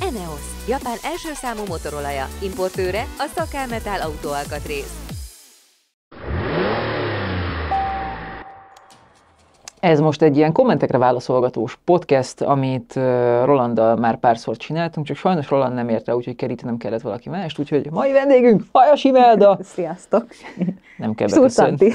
Eneos, Japán első számú motorolaja, importőre a Szakámetal autóalkatrész. Ez most egy ilyen kommentekre válaszolgatós podcast, amit Rolanddal már párszor csináltunk, csak sajnos Roland nem érte, úgyhogy kerítenem kellett valaki mást, úgyhogy mai vendégünk Hajas Imelda! Sziasztok! Nem kell beköszönni.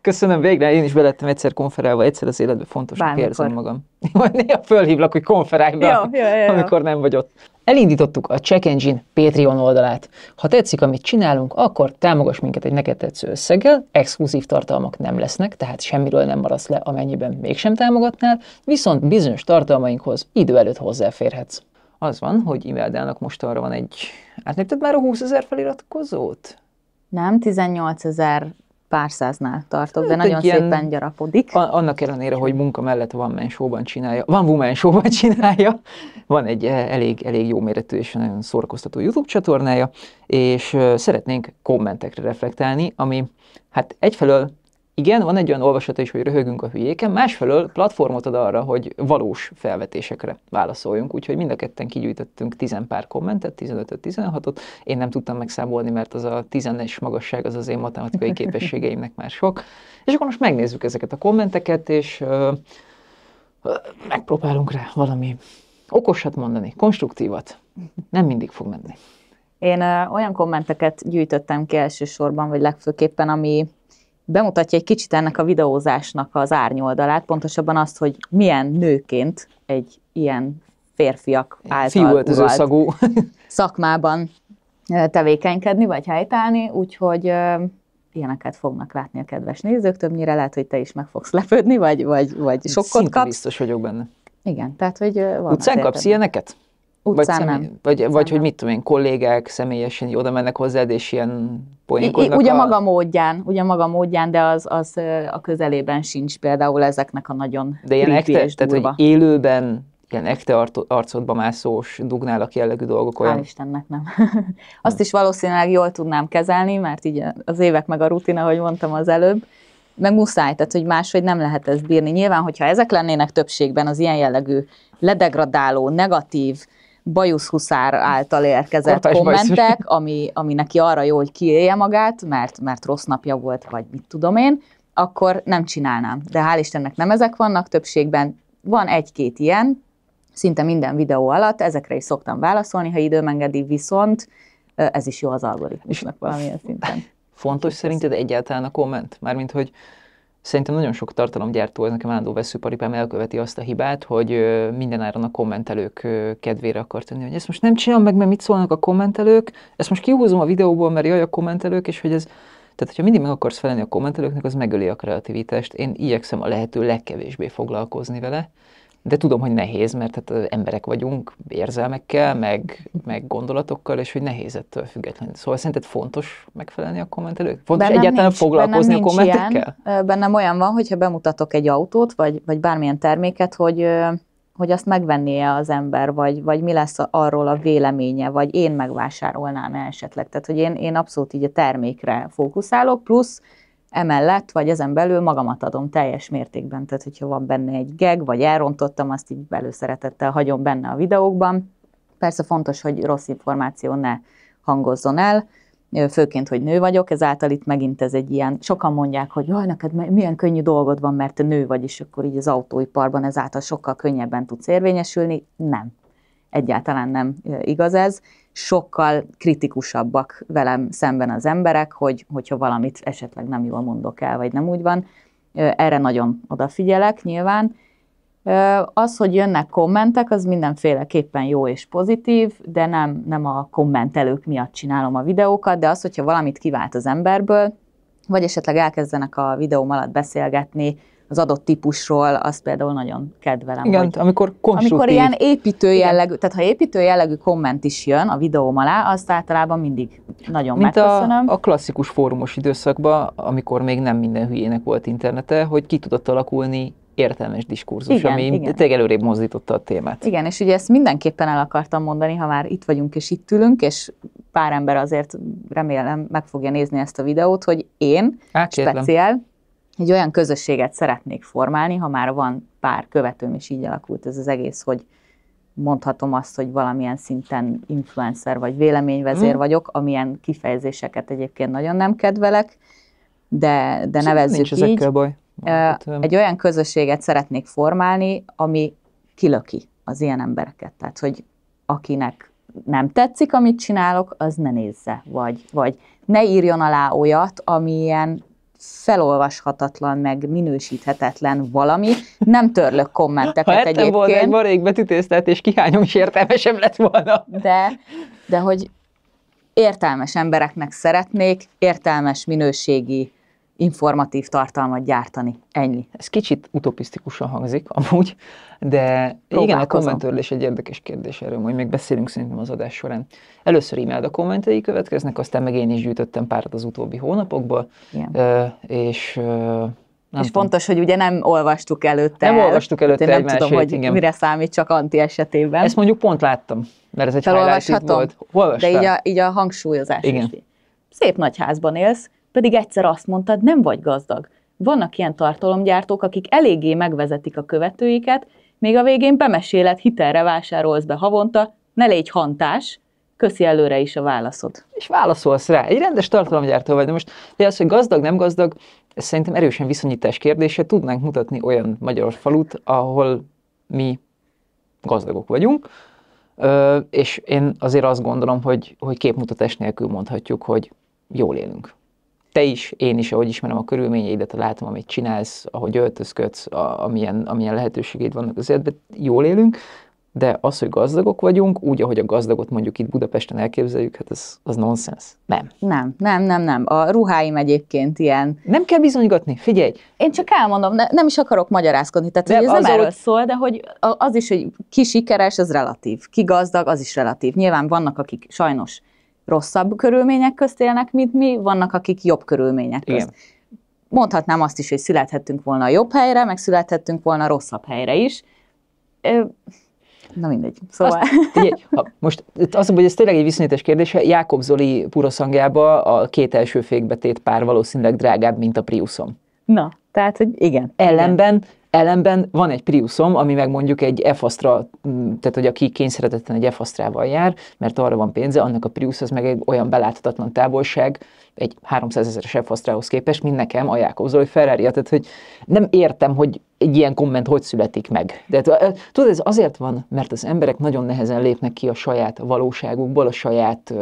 köszönöm végre, én is belettem egyszer konferálva, egyszer az életben fontosnak érzem magam. Majd néha fölhívlak, hogy konferálj be, jó, jó, jó, amikor nem vagy ott. Elindítottuk a Check Engine Patreon oldalát. Ha tetszik, amit csinálunk, akkor támogass minket egy neked tetsző összeggel, exkluzív tartalmak nem lesznek, tehát semmiről nem maradsz le, amennyiben mégsem támogatnál, viszont bizonyos tartalmainkhoz idő előtt hozzáférhetsz. Az van, hogy Imeldának most arra van egy... Átlépted már a 20 ezer feliratkozót? Nem, 18 ezer pár száznál tartok, de hát nagyon ilyen, szépen gyarapodik. Annak ellenére, hogy munka mellett van Man csinálja, van Woman csinálja, van egy eh, elég, elég jó méretű és nagyon szórakoztató YouTube csatornája, és eh, szeretnénk kommentekre reflektálni, ami hát egyfelől igen, van egy olyan olvasata is, hogy röhögünk a hülyéken, másfelől platformot ad arra, hogy valós felvetésekre válaszoljunk, úgyhogy mind a ketten kigyűjtöttünk 10 pár kommentet, 15 16-ot, én nem tudtam megszámolni, mert az a 10-es magasság az az én matematikai képességeimnek már sok, és akkor most megnézzük ezeket a kommenteket, és uh, megpróbálunk rá valami okosat mondani, konstruktívat. Nem mindig fog menni. Én olyan kommenteket gyűjtöttem ki elsősorban, vagy legfőképpen, ami bemutatja egy kicsit ennek a videózásnak az árnyoldalát, pontosabban azt, hogy milyen nőként egy ilyen férfiak által szagú szakmában tevékenykedni, vagy helytállni, úgyhogy ilyeneket fognak látni a kedves nézők, többnyire lehet, hogy te is meg fogsz lepődni, vagy, vagy, vagy sokkot kapsz. biztos vagyok benne. Igen, tehát hogy van Utcán kapsz ilyeneket? Utcán vagy, személy, nem. Vagy, Utcán vagy nem. hogy mit tudom én, kollégák személyesen oda mennek hozzád, és ilyen poénkodnak. Ugye a... maga módján, ugye maga módján, de az, az a közelében sincs például ezeknek a nagyon De ilyen ekte, tehát, hogy élőben ilyen ekte arcodba mászós, dugnálak jellegű dolgok olyan? Hál' Istennek nem. Azt is valószínűleg jól tudnám kezelni, mert így az évek meg a rutina, ahogy mondtam az előbb, meg muszáj, tehát hogy máshogy nem lehet ezt bírni. Nyilván, hogyha ezek lennének többségben az ilyen jellegű ledegradáló, negatív, Bajusz Huszár által érkezett Kortás kommentek, ami, ami neki arra jó, hogy kiélje magát, mert, mert rossz napja volt, vagy mit tudom én, akkor nem csinálnám. De hál' Istennek nem ezek vannak, többségben van egy-két ilyen, szinte minden videó alatt, ezekre is szoktam válaszolni, ha időm engedi, viszont ez is jó az algoritmusnak valamilyen szinten. Fontos szerinted egyáltalán a komment? Mármint, hogy Szerintem nagyon sok tartalomgyártó, ez nekem állandó veszőparipám elköveti azt a hibát, hogy mindenáron a kommentelők kedvére akar tenni, hogy ezt most nem csinálom meg, mert mit szólnak a kommentelők, ezt most kihúzom a videóból, mert jaj a kommentelők, és hogy ez, tehát, hogyha mindig meg akarsz felelni a kommentelőknek, az megöli a kreativitást. Én igyekszem a lehető legkevésbé foglalkozni vele de tudom, hogy nehéz, mert hát emberek vagyunk érzelmekkel, meg, meg gondolatokkal, és hogy nehéz ettől függetlenül. Szóval szerinted fontos megfelelni a kommentelők? Fontos bennem egyáltalán nincs, foglalkozni a kommentekkel? Ilyen. Bennem olyan van, hogyha bemutatok egy autót, vagy, vagy bármilyen terméket, hogy hogy azt megvennie az ember, vagy, vagy mi lesz arról a véleménye, vagy én megvásárolnám esetleg. Tehát, hogy én, én abszolút így a termékre fókuszálok, plusz emellett, vagy ezen belül magamat adom teljes mértékben. Tehát, hogyha van benne egy geg, vagy elrontottam, azt így belőszeretettel hagyom benne a videókban. Persze fontos, hogy rossz információ ne hangozzon el, főként, hogy nő vagyok, ezáltal itt megint ez egy ilyen, sokan mondják, hogy jaj, neked milyen könnyű dolgod van, mert te nő vagy, és akkor így az autóiparban ezáltal sokkal könnyebben tudsz érvényesülni. Nem. Egyáltalán nem igaz ez sokkal kritikusabbak velem szemben az emberek, hogy, hogyha valamit esetleg nem jól mondok el, vagy nem úgy van. Erre nagyon odafigyelek nyilván. Az, hogy jönnek kommentek, az mindenféleképpen jó és pozitív, de nem, nem a kommentelők miatt csinálom a videókat, de az, hogyha valamit kivált az emberből, vagy esetleg elkezdenek a videóm alatt beszélgetni az adott típusról, azt például nagyon kedvelem. Igen, hogy, amikor konstruktív. Amikor ilyen építő jellegű, tehát ha építő jellegű komment is jön a videóm alá, azt általában mindig nagyon Mint megköszönöm. A, a klasszikus fórumos időszakban, amikor még nem minden hülyének volt internete, hogy ki tudott alakulni értelmes diskurzus, igen, ami igen. tényleg előrébb mozdította a témát. Igen, és ugye ezt mindenképpen el akartam mondani, ha már itt vagyunk és itt ülünk, és pár ember azért remélem meg fogja nézni ezt a videót, hogy én Átérlem. speciál, egy olyan közösséget szeretnék formálni, ha már van pár követőm, és így alakult ez az egész, hogy mondhatom azt, hogy valamilyen szinten influencer vagy véleményvezér mm. vagyok, amilyen kifejezéseket egyébként nagyon nem kedvelek, de, de szóval nevezzük nincs így. baj. Egy olyan közösséget szeretnék formálni, ami kilöki az ilyen embereket. Tehát, hogy akinek nem tetszik, amit csinálok, az ne nézze, vagy, vagy ne írjon alá olyat, ami ilyen felolvashatatlan, meg minősíthetetlen valami. Nem törlök kommenteket ha egyébként. volna egy marék betűtésztet, és kihányom, és értelmesebb lett volna. De, de hogy értelmes embereknek szeretnék értelmes minőségi informatív tartalmat gyártani. Ennyi. Ez kicsit utopisztikusan hangzik amúgy, de igen, a kommentörlés egy érdekes kérdés erről, majd még beszélünk szerintem az adás során. Először imád a kommentei következnek, aztán meg én is gyűjtöttem párat az utóbbi hónapokból, és nem és tudom. fontos, hogy ugye nem olvastuk előtte. Nem olvastuk előtte Én nem egymásét, tudom, hogy igen. mire számít csak anti esetében. Ezt mondjuk pont láttam, mert ez egy highlight volt. Olvastam. De így a, így a hangsúlyozás igen. Is. Szép nagy házban élsz, pedig egyszer azt mondtad, nem vagy gazdag. Vannak ilyen tartalomgyártók, akik eléggé megvezetik a követőiket, még a végén bemeséled, hitelre vásárolsz be havonta, ne légy hantás, köszi előre is a válaszod. És válaszolsz rá. Egy rendes tartalomgyártó vagy. De most de az, hogy gazdag, nem gazdag, ez szerintem erősen viszonyítás kérdése. Tudnánk mutatni olyan magyar falut, ahol mi gazdagok vagyunk, Ö, és én azért azt gondolom, hogy, hogy képmutatás nélkül mondhatjuk, hogy jól élünk te is, én is, ahogy ismerem a körülményeidet, látom, amit csinálsz, ahogy öltözködsz, a, amilyen, amilyen lehetőségeid vannak az életben, jól élünk, de az, hogy gazdagok vagyunk, úgy, ahogy a gazdagot mondjuk itt Budapesten elképzeljük, hát ez az nonsens. Nem. Nem, nem, nem, nem. A ruháim egyébként ilyen. Nem kell bizonygatni, figyelj. Én csak elmondom, ne, nem is akarok magyarázkodni, tehát de ez az nem erről hogy... szól, de hogy az is, hogy ki sikeres, az relatív. Ki gazdag, az is relatív. Nyilván vannak, akik sajnos rosszabb körülmények közt élnek, mint mi, vannak, akik jobb körülmények közt. Igen. Mondhatnám azt is, hogy születhettünk volna a jobb helyre, meg születhettünk volna a rosszabb helyre is. Na mindegy. Szóval... Azt, ugye, ha, most azt mondom, hogy ez tényleg egy viszonyítás kérdése. Jákob Zoli puroszangjába a két első fékbetét pár valószínűleg drágább, mint a Priusom. Na, tehát, hogy igen. Ellenben igen. Ellenben van egy Priusom, ami meg mondjuk egy f tehát hogy aki kényszeretetlen egy f jár, mert arra van pénze, annak a Prius az meg egy olyan beláthatatlan távolság, egy 300 ezeres f képest, mint nekem ajánlkozó, hogy Ferrari. Tehát, hogy nem értem, hogy egy ilyen komment hogy születik meg. De hát, tudod, ez azért van, mert az emberek nagyon nehezen lépnek ki a saját valóságukból, a saját,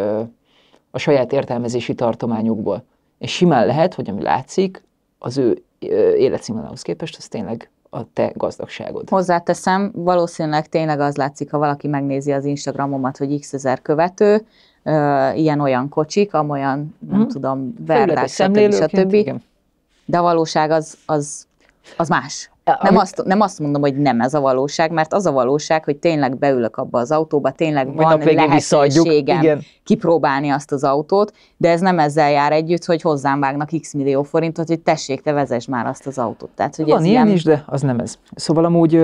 a saját értelmezési tartományukból. És simán lehet, hogy ami látszik, az ő életszínvonalhoz képest, az tényleg a te gazdagságod. Hozzáteszem, valószínűleg tényleg az látszik, ha valaki megnézi az Instagramomat, hogy x ezer követő, ilyen-olyan kocsik, amolyan, nem hmm. tudom, verdás, stb. stb. De a valóság az, az, az más. Nem azt, nem azt mondom, hogy nem ez a valóság, mert az a valóság, hogy tényleg beülök abba az autóba, tényleg van lehetőségem Igen. kipróbálni azt az autót, de ez nem ezzel jár együtt, hogy hozzám vágnak x millió forintot, hogy tessék, te vezess már azt az autót. Tehát, hogy van ez ilyen, ilyen is, de az nem ez. Szóval amúgy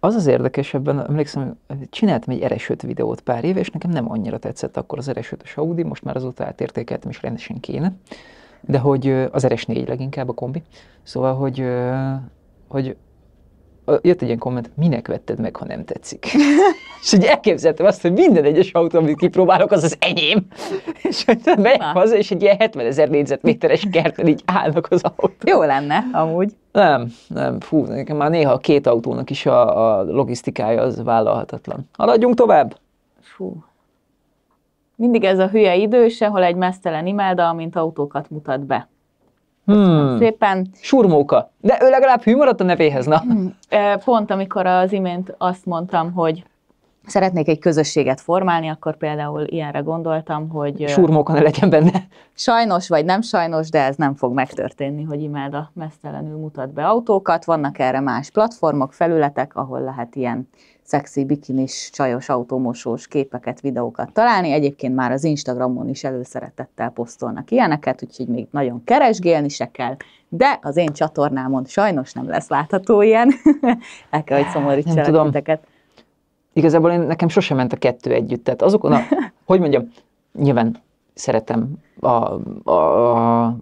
az az érdekesebben, emlékszem, csináltam egy eresőt videót pár éve, és nekem nem annyira tetszett akkor az eresőt a Audi, most már azóta átértékeltem, és rendesen kéne de hogy az RS4 leginkább a kombi, szóval, hogy hogy jött egy ilyen komment, minek vetted meg, ha nem tetszik. és így elképzeltem azt, hogy minden egyes autó, amit kipróbálok, az az enyém. és hogy megyek haza, és egy ilyen 70 ezer négyzetméteres kertben így állnak az autók. Jó lenne, amúgy. Nem, nem, fú, nekem már néha a két autónak is a, a logisztikája az vállalhatatlan. Haladjunk tovább! Fú. Mindig ez a hülye idő, sehol egy mesztelen imelda, amint autókat mutat be. Hmm. Szépen. Surmóka. De ő legalább hű maradt a nevéhez, na. Hmm. Pont amikor az imént azt mondtam, hogy szeretnék egy közösséget formálni, akkor például ilyenre gondoltam, hogy... Surmóka ne legyen benne. Sajnos vagy nem sajnos, de ez nem fog megtörténni, hogy a mesztelenül mutat be autókat. Vannak erre más platformok, felületek, ahol lehet ilyen szexi, bikinis, csajos, autómosós képeket, videókat találni. Egyébként már az Instagramon is előszeretettel posztolnak ilyeneket, úgyhogy még nagyon keresgélni se kell. De az én csatornámon sajnos nem lesz látható ilyen. El kell, hogy szomorítsa nem titeket. Igazából én, nekem sosem ment a kettő együtt. Tehát azokon, a, hogy mondjam, nyilván szeretem a, a, a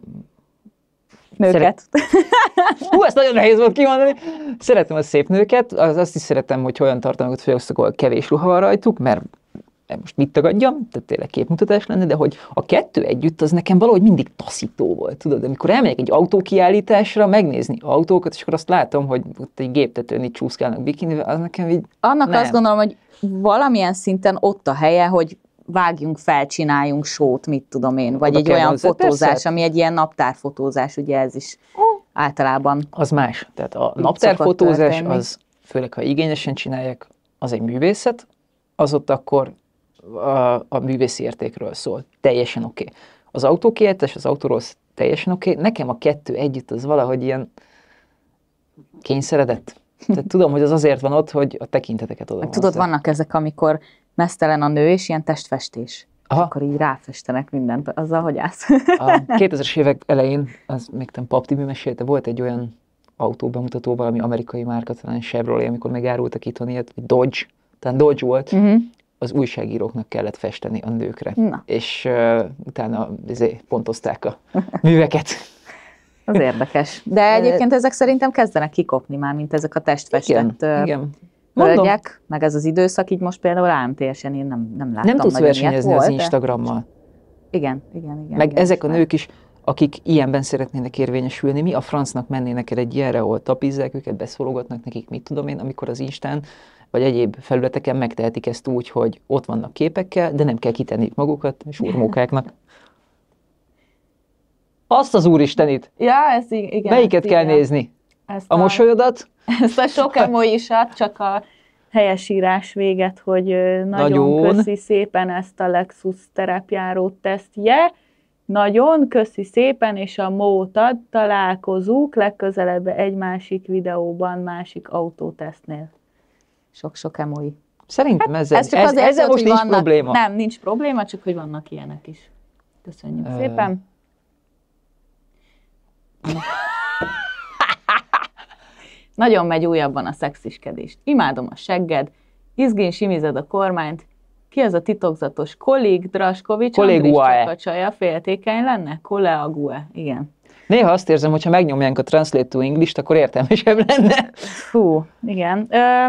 nőket. Szeret... Hú, ezt nagyon nehéz volt kimondani. Szeretem a szép nőket, az, azt is szeretem, hogy olyan tartalmakat fogyasztok, ahol kevés ruha van rajtuk, mert most mit tagadjam, tehát tényleg képmutatás lenne, de hogy a kettő együtt az nekem valahogy mindig taszító volt, tudod, amikor elmegyek egy autókiállításra megnézni autókat, és akkor azt látom, hogy ott egy géptetőn így csúszkálnak bikinivel, az nekem így Annak nem. azt gondolom, hogy valamilyen szinten ott a helye, hogy vágjunk fel, csináljunk sót, mit tudom én, vagy Oda egy olyan hozzá, fotózás, persze. ami egy ilyen naptárfotózás, ugye ez is általában. Az más. Tehát a naptárfotózás az, főleg ha igényesen csinálják, az egy művészet, az ott akkor a, a művészi értékről szól. Teljesen oké. Okay. Az autókiáltás az autóról teljesen oké. Okay. Nekem a kettő együtt az valahogy ilyen kényszeredett. Tehát tudom, hogy az azért van ott, hogy a tekinteteket oda. Tudod, vannak ezek, amikor mesztelen a nő, és ilyen testfestés. Aha. akkor így ráfestenek mindent azzal, hogy állsz. a 2000-es évek elején, az még nem Pap Tibi mesélte, volt egy olyan autóbemutató, valami amerikai márka, talán Chevrolet, amikor még árultak itthon ilyet, Dodge, tehát Dodge volt, uh-huh. az újságíróknak kellett festeni a nőkre. Na. És uh, utána izé, pontozták a műveket. az érdekes. De egyébként ezek szerintem kezdenek kikopni már, mint ezek a testfestett igen, igen pörgek, meg ez az időszak, így most például AMTS-en én nem, nem láttam. Nem tudsz versenyezni az Instagrammal. Igen, igen, igen. Meg igen, ezek a nők is, akik ilyenben szeretnének érvényesülni, mi a francnak mennének el egy ilyenre, ahol tapizzák őket, beszólogatnak nekik, mit tudom én, amikor az Instán vagy egyéb felületeken megtehetik ezt úgy, hogy ott vannak képekkel, de nem kell kitenni magukat és úrmókáknak. Azt az úristenit! Ja, ez igen. Melyiket ez kell igen. nézni? Ezt a, a mosolyodat? ezt szóval a sok emoisat, csak a helyesírás véget, hogy nagyon, nagyon köszi szépen ezt a Lexus terepjáró tesztje. Nagyon köszi szépen, és a mótad találkozunk legközelebb egy másik videóban, másik autótesztnél. Sok-sok emoji. Szerintem hát, ez, ez, ez, azért, most nincs vannak, probléma. Nem, nincs probléma, csak hogy vannak ilyenek is. Köszönjük Ö... szépen. Nagyon megy újabban a szexiskedés. Imádom a segged, izgén simized a kormányt. Ki az a titokzatos kollég Draskovics? Kollég A csaja féltékeny lenne? Kolleague, igen. Néha azt érzem, hogy ha megnyomjánk a Translate to english akkor értelmesebb lenne. Hú, igen. Ö,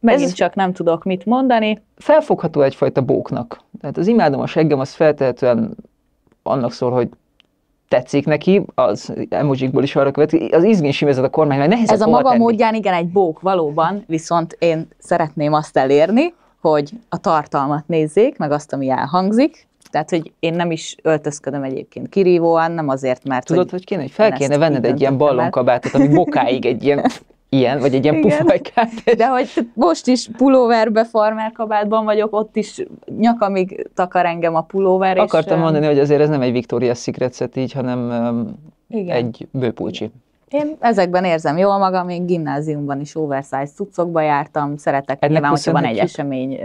megint Ez csak nem tudok mit mondani. Felfogható egyfajta bóknak. Tehát az imádom a seggem, az feltehetően annak szól, hogy tetszik neki, az emojikból is arra követik, az izgén simezett a kormány, mert nehezebb Ez a maga tenni. módján igen egy bók valóban, viszont én szeretném azt elérni, hogy a tartalmat nézzék, meg azt, ami elhangzik, tehát, hogy én nem is öltözködöm egyébként kirívóan, nem azért, mert... Tudod, hogy, hogy kéne, hogy fel kéne venned egy ilyen ballonkabátot, ami bokáig egy ilyen ilyen, vagy egy ilyen pufajkát. De hogy most is pulóverbe, farmerkabátban vagyok, ott is nyakamig takar engem a pulóver. Akartam és, mondani, hogy azért ez nem egy Victoria's secret set így, hanem igen. egy bőpulcsi. Én ezekben érzem jól magam, én gimnáziumban is oversize cuccokba jártam, szeretek Ennek nyilván, hogyha van egy esemény,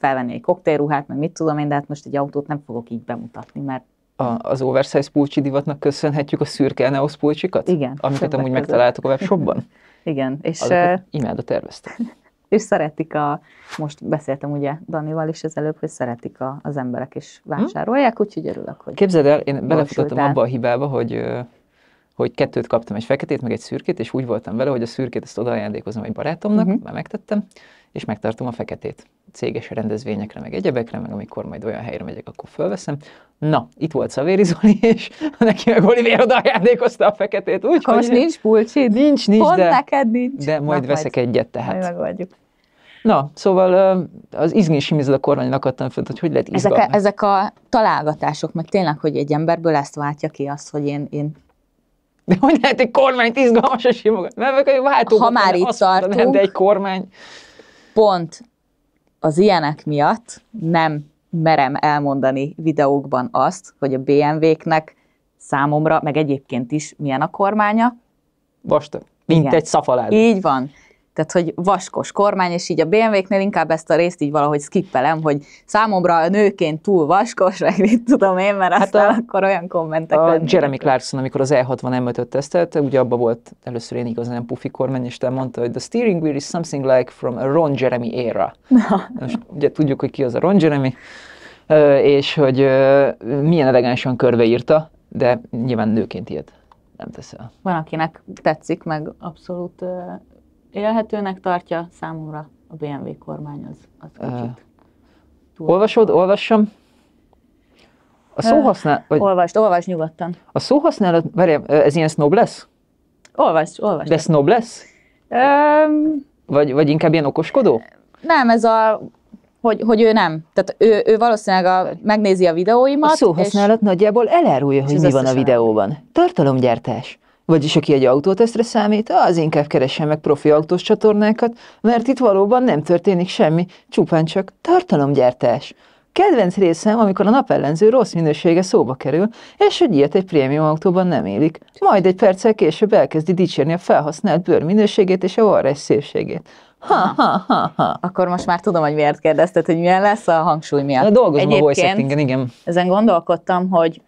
felvenni egy koktélruhát, meg mit tudom én, de hát most egy autót nem fogok így bemutatni, mert a, az oversize pulcsi divatnak köszönhetjük a szürke eneos pulcsikat? Igen. Amiket amúgy között. megtaláltok a webshopban? Igen, és... Azokat imádva terveztem. és szeretik a, most beszéltem ugye Danival is az előbb, hogy szeretik a, az emberek is hm? vásárolják, hm? úgyhogy örülök, hogy... Képzeld el, én belefutottam abba a hibába, hogy hogy kettőt kaptam, egy feketét, meg egy szürkét, és úgy voltam vele, hogy a szürkét ezt odaajándékozom egy barátomnak, uh-huh. már megtettem, és megtartom a feketét. Céges rendezvényekre, meg egyebekre, meg amikor majd olyan helyre megyek, akkor fölveszem. Na, itt volt Szavéri Zoli, és neki meg Oliver odaajándékozta a feketét. Úgy, akkor most nincs pulcsid? Nincs, nincs, Pont de, neked nincs. de majd Na, veszek majd. egyet tehát. Majd megoldjuk. Na, szóval az izgén simizol a kormány akadtam fönt, hogy hogy lehet izgalni. Ezek a, ezek a találgatások, meg tényleg, hogy egy emberből ezt váltja ki az, hogy én, én de hogy lehet egy kormányt a simogat? Mert egy váltó ha már itt tartunk, nem, de egy kormány. Pont az ilyenek miatt nem merem elmondani videókban azt, hogy a BMW-knek számomra, meg egyébként is milyen a kormánya. Vastag. Mint Igen. egy szafalád. Így van. Tehát, hogy vaskos kormány, és így a BMW-knél inkább ezt a részt így valahogy skippelem, hogy számomra a nőként túl vaskos, meg mit tudom én, mert hát aztán a, akkor olyan kommentek A lennének. Jeremy Clarkson, amikor az E60 M5-öt tesztelte, ugye abban volt először én igazán nem pufi kormány, és te mondta, hogy the steering wheel is something like from a Ron Jeremy era. Most ugye tudjuk, hogy ki az a Ron Jeremy, és hogy milyen elegánsan körbeírta, de nyilván nőként ilyet nem teszel. Van, akinek tetszik, meg abszolút élhetőnek tartja számomra a BMW kormány az, az kicsit. Túl. Olvasod, olvassam? A szóhasználat... Vagy... Olvasd, olvasd nyugodtan. A szóhasználat, Várj, ez ilyen snob lesz? Olvasd, olvasd. De snob lesz? Um, vagy, vagy inkább ilyen okoskodó? Nem, ez a hogy, hogy ő nem. Tehát ő, ő valószínűleg a, megnézi a videóimat. A szóhasználat és... nagyjából elárulja, hogy mi van a videóban. Tartalomgyártás. Vagyis aki egy autótesztre számít, az inkább keresse meg profi autós csatornákat, mert itt valóban nem történik semmi, csupán csak tartalomgyártás. Kedvenc részem, amikor a napellenző rossz minősége szóba kerül, és hogy ilyet egy prémium autóban nem élik. Majd egy perccel később elkezdi dicsérni a felhasznált bőr minőségét és a varrás szépségét. Ha, ha, ha, ha. Akkor most már tudom, hogy miért kérdezted, hogy milyen lesz a hangsúly miatt. De dolgozom Egyébként a voice igen. ezen gondolkodtam, hogy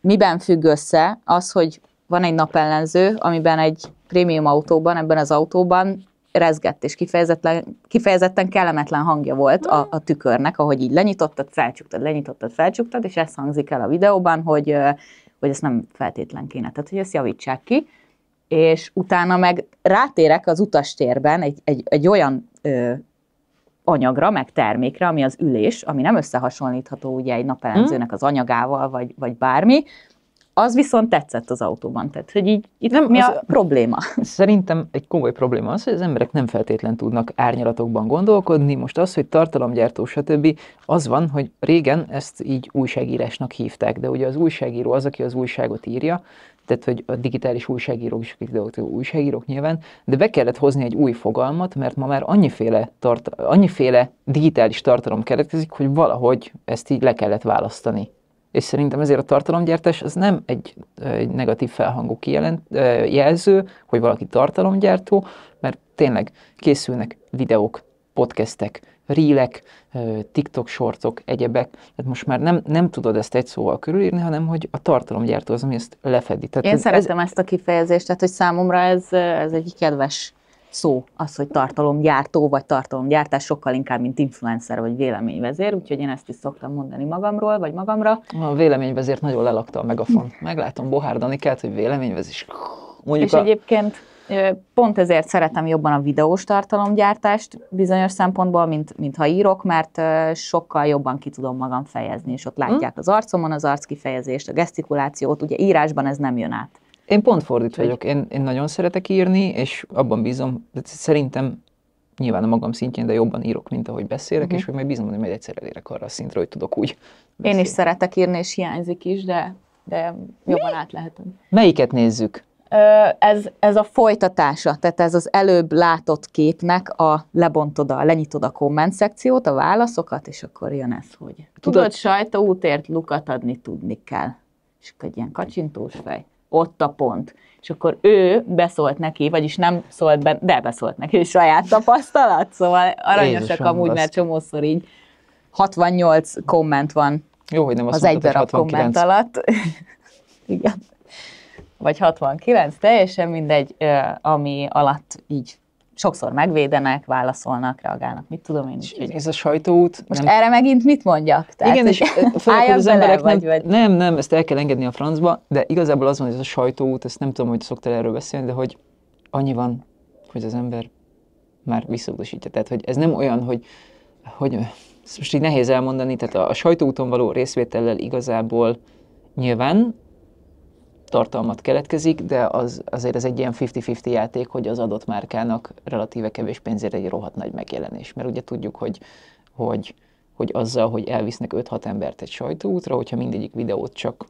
miben függ össze az, hogy van egy napellenző, amiben egy prémium autóban, ebben az autóban rezgett, és kifejezetten, kifejezetten kellemetlen hangja volt a, a tükörnek, ahogy így lenyitottad, felcsuktad, lenyitottad, felcsuktad, és ez hangzik el a videóban, hogy, hogy ezt nem feltétlen kéne, tehát hogy ezt javítsák ki, és utána meg rátérek az utastérben egy, egy, egy olyan ö, anyagra, meg termékre, ami az ülés, ami nem összehasonlítható ugye egy napelemzőnek hm? az anyagával, vagy, vagy bármi, az viszont tetszett az autóban. Tehát, hogy így itt nem, mi az, a probléma? Szerintem egy komoly probléma az, hogy az emberek nem feltétlen tudnak árnyalatokban gondolkodni. Most az, hogy tartalomgyártó, stb. Az van, hogy régen ezt így újságírásnak hívták, de ugye az újságíró az, aki az újságot írja, tehát hogy a digitális újságírók is, akik újságírók nyilván, de be kellett hozni egy új fogalmat, mert ma már annyiféle, tart, annyiféle digitális tartalom keletkezik, hogy valahogy ezt így le kellett választani és szerintem ezért a tartalomgyártás az nem egy, egy negatív felhangú kijelent, jelző, hogy valaki tartalomgyártó, mert tényleg készülnek videók, podcastek, rílek, TikTok sortok, egyebek. Tehát most már nem, nem tudod ezt egy szóval körülírni, hanem hogy a tartalomgyártó az, ami ezt lefedi. Tehát Én ez, szeretem ez... ezt a kifejezést, tehát hogy számomra ez, ez egy kedves szó az, hogy tartalomgyártó vagy tartalomgyártás, sokkal inkább, mint influencer vagy véleményvezér, úgyhogy én ezt is szoktam mondani magamról, vagy magamra. A véleményvezért nagyon lelakta a megafon. Meglátom Bohár Danikát, hogy véleményvezés. Mondjuk És a... egyébként pont ezért szeretem jobban a videós tartalomgyártást bizonyos szempontból, mint, mint ha írok, mert sokkal jobban ki tudom magam fejezni, és ott látják hm? az arcomon az arckifejezést, a gesztikulációt, ugye írásban ez nem jön át. Én pont fordít vagyok. Én, én nagyon szeretek írni, és abban bízom, de szerintem nyilván a magam szintjén, de jobban írok, mint ahogy beszélek, uh-huh. és hogy majd bízom, hogy majd egyszer elérek arra a szintre, hogy tudok úgy beszélni. Én is szeretek írni, és hiányzik is, de, de jobban Mi? át lehet. Melyiket nézzük? ez, ez a folytatása, tehát ez az előbb látott képnek a lebontod, a, lenyitod a komment szekciót, a válaszokat, és akkor jön ez, hogy tudod, tudod sajtó útért lukat adni tudni kell. És akkor egy ilyen kacsintós fej ott a pont. És akkor ő beszólt neki, vagyis nem szólt be, de beszólt neki, és saját tapasztalat, szóval aranyosak Jézusom, amúgy, mert csomószor így 68 komment van Jó, hogy nem az egy darab 69. komment alatt. Igen. Vagy 69, teljesen mindegy, ami alatt így sokszor megvédenek, válaszolnak, reagálnak, mit tudom én is. Ez a sajtóút. Most nem... erre megint mit mondjak? Tehát, Igen, és az emberek nem, vagy, vagy... nem, nem, ezt el kell engedni a francba, de igazából az van, hogy ez a sajtóút, ezt nem tudom, hogy szoktál erről beszélni, de hogy annyi van, hogy az ember már visszautasítja. Tehát, hogy ez nem olyan, hogy, hogy ezt most így nehéz elmondani, tehát a, a sajtóúton való részvétellel igazából nyilván tartalmat keletkezik, de az, azért ez egy ilyen 50-50 játék, hogy az adott márkának relatíve kevés pénzért egy rohadt nagy megjelenés. Mert ugye tudjuk, hogy, hogy, hogy azzal, hogy elvisznek 5-6 embert egy sajtóútra, hogyha mindegyik videót csak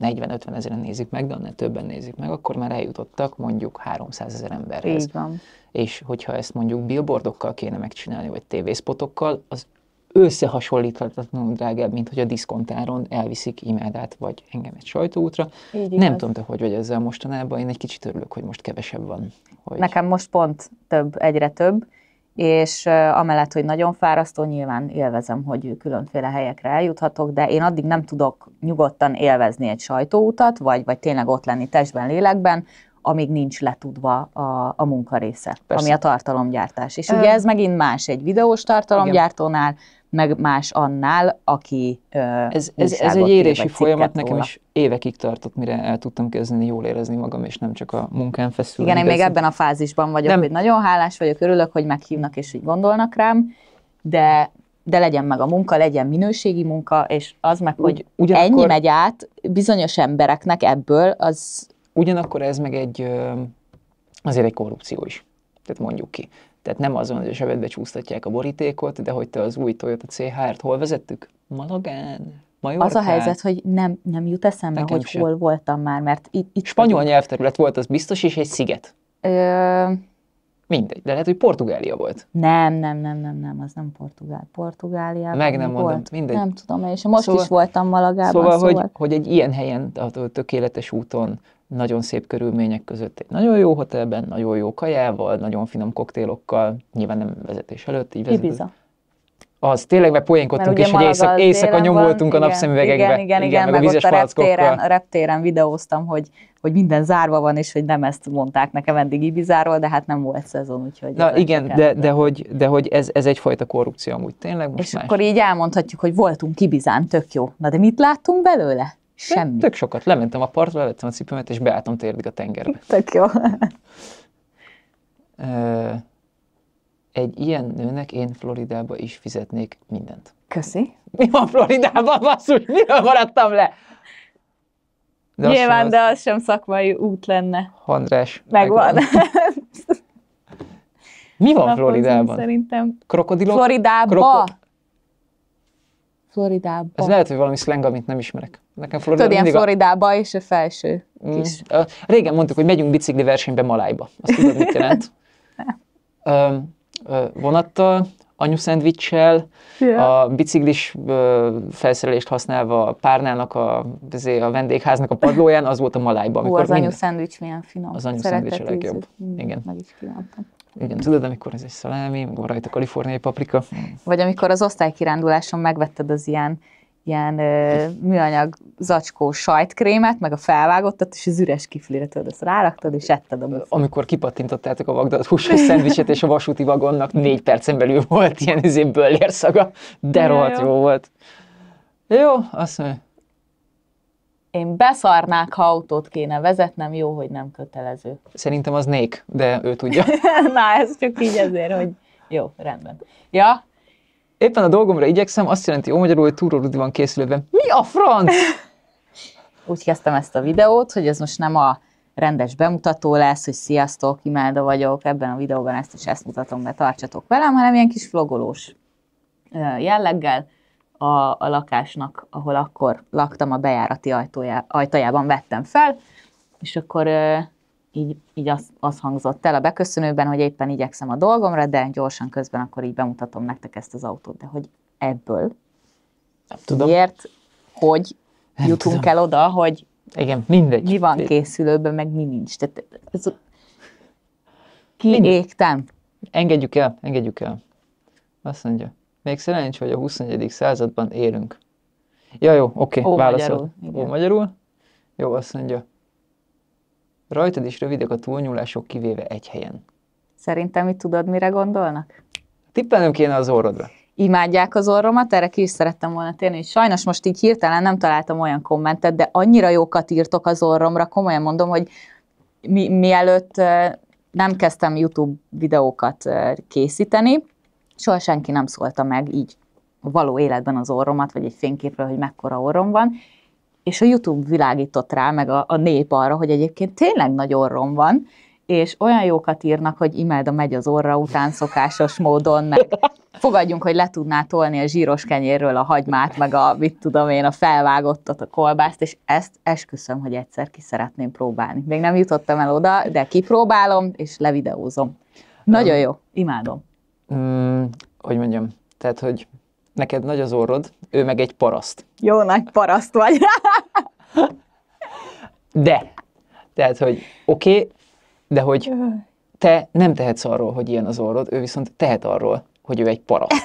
40-50 ezeren nézik meg, de annál többen nézik meg, akkor már eljutottak mondjuk 300 ezer emberhez. Így van. És hogyha ezt mondjuk billboardokkal kéne megcsinálni, vagy tévészpotokkal, az összehasonlíthatatlanul drágább, mint hogy a diszkontáron elviszik imádát, vagy engem egy sajtóútra. Így igaz. Nem tudom, te hogy vagy ezzel mostanában, én egy kicsit örülök, hogy most kevesebb van. Hogy... Nekem most pont több, egyre több, és uh, amellett, hogy nagyon fárasztó, nyilván élvezem, hogy különféle helyekre eljuthatok, de én addig nem tudok nyugodtan élvezni egy sajtóutat, vagy, vagy tényleg ott lenni testben, lélekben, amíg nincs letudva a, a munka része, Persze. ami a tartalomgyártás. És Ö... ugye ez megint más egy videós tartalomgyártónál, Igen meg más annál, aki Ez, ez, ez egy érési folyamat, róla. nekem is évekig tartott, mire el tudtam kezdeni jól érezni magam, és nem csak a munkán feszülni. Igen, én még ebben a fázisban vagyok, nem. hogy nagyon hálás vagyok, örülök, hogy meghívnak és így gondolnak rám, de de legyen meg a munka, legyen minőségi munka, és az meg, hogy Ugyanakkor... ennyi megy át bizonyos embereknek ebből, az... Ugyanakkor ez meg egy azért egy korrupció is. Tehát mondjuk ki. Tehát nem azon, hogy a sebedbe csúsztatják a borítékot, de hogy te az új Toyota CHR-t hol vezettük? Malagán? Majorkán? Az a helyzet, hogy nem, nem jut eszembe, Nekem hogy sem. hol voltam már, mert itt... itt Spanyol tudom. nyelvterület volt, az biztos, és egy sziget. Ö... Mindegy, de lehet, hogy Portugália volt. Nem, nem, nem, nem, nem, az nem Portugál. Portugália. Meg nem volt. mondom, mindegy. Nem tudom, és most szóval, is voltam Malagában. Szóval, szóval... Hogy, hogy egy ilyen helyen, a tökéletes úton, nagyon szép körülmények között, egy nagyon jó hotelben, nagyon jó kajával, nagyon finom koktélokkal, nyilván nem vezetés előtt, így vezető. Ibiza. Az, tényleg, mert poénkodtunk is, hogy éjszak, éjszaka nyomultunk van, a napszemüvegekbe. Igen, igen, igen, igen meg, meg a ott a reptéren, a reptéren videóztam, hogy, hogy minden zárva van, és hogy nem ezt mondták nekem eddig Ibizáról, de hát nem volt szezon, úgyhogy... Na igen, de, de, hogy, de hogy ez, ez egyfajta korrupció amúgy tényleg most És más. akkor így elmondhatjuk, hogy voltunk Ibizán, tök jó. Na de mit láttunk belőle? Semmi. Tök sokat. Lementem a partra, levettem a cipőmet, és beálltam térdig a tengerbe. Tök jó. Egy ilyen nőnek én Floridába is fizetnék mindent. Köszi. Mi van Floridában, basszus? Miről maradtam le? De Nyilván, az... de az sem szakmai út lenne. András. Megvan. megvan. Mi van Floridában? Szerintem. Krokodilok? Floridába? Kroko... Floridában. Ez lehet, hogy valami szleng, amit nem ismerek. Nekem Florida Tudod, ilyen Floridában a... és a felső mm. Régen mondtuk, hogy megyünk bicikli versenybe Malájba. Azt tudod, mit jelent. ö, ö, vonattal, anyuszendvicsel, yeah. a biciklis ö, felszerelést használva a párnának, a, izé, a vendégháznak a padlóján, az volt a Malájban. Hú, az minden... anyuszendvics milyen finom. Az anyuszendvics a legjobb. Mm, Igen. Meg is kívántam igen, tudod, amikor ez egy szalámi, meg van rajta kaliforniai paprika. Vagy amikor az osztálykiránduláson megvetted az ilyen ilyen ö, műanyag zacskó sajtkrémet, meg a felvágottat, és az üres kiflire tudod, ezt ráraktad, és etted a buszon. Amikor kipattintottátok a vagdat húsos szendvicset, és a vasúti vagonnak négy percen belül volt ilyen izéből érszaga, de rohadt jó. jó volt. Jó, azt mondja, én beszarnák, ha autót kéne vezetnem, jó, hogy nem kötelező. Szerintem az nék, de ő tudja. Na, ez csak így azért, hogy jó, rendben. Ja? Éppen a dolgomra igyekszem, azt jelenti jó magyarul, hogy Túró van készülőben. Mi a franc? Úgy kezdtem ezt a videót, hogy ez most nem a rendes bemutató lesz, hogy sziasztok, Imelda vagyok, ebben a videóban ezt is ezt mutatom be, tartsatok velem, hanem ilyen kis vlogolós jelleggel a, a lakásnak, ahol akkor laktam, a bejárati ajtójá, ajtajában vettem fel, és akkor ö, így, így az, az hangzott el a beköszönőben, hogy éppen igyekszem a dolgomra, de gyorsan közben akkor így bemutatom nektek ezt az autót, de hogy ebből nem tudom. Miért? Hogy nem jutunk tudom. el oda, hogy Igen, mindegy. mi van készülőben, meg mi nincs. Tehát ez, kiégtem. Engedjük el, engedjük el. Azt mondja. Még szerencs, hogy a 21. században élünk. Ja, jó, oké, okay, válaszol. Magyarul, Ó, magyarul. Jó, azt mondja. Rajtad is rövidek a túlnyúlások, kivéve egy helyen. Szerintem itt tudod, mire gondolnak? Tippelnem kéne az orrodra. Imádják az orromat, erre ki is szerettem volna térni, és sajnos most így hirtelen nem találtam olyan kommentet, de annyira jókat írtok az orromra, komolyan mondom, hogy mi, mielőtt nem kezdtem YouTube videókat készíteni, soha senki nem szólta meg így a való életben az orromat, vagy egy fényképről, hogy mekkora orrom van, és a YouTube világított rá, meg a, a nép arra, hogy egyébként tényleg nagy orrom van, és olyan jókat írnak, hogy a megy az orra után szokásos módon, meg fogadjunk, hogy le tudná tolni a zsíros kenyérről a hagymát, meg a, mit tudom én, a felvágottat, a kolbászt, és ezt esküszöm, hogy egyszer ki szeretném próbálni. Még nem jutottam el oda, de kipróbálom, és levideózom. Nagyon jó, imádom mm, hogy mondjam, tehát, hogy neked nagy az orrod, ő meg egy paraszt. Jó nagy paraszt vagy. de, tehát, hogy oké, okay, de hogy te nem tehetsz arról, hogy ilyen az orrod, ő viszont tehet arról, hogy ő egy paraszt.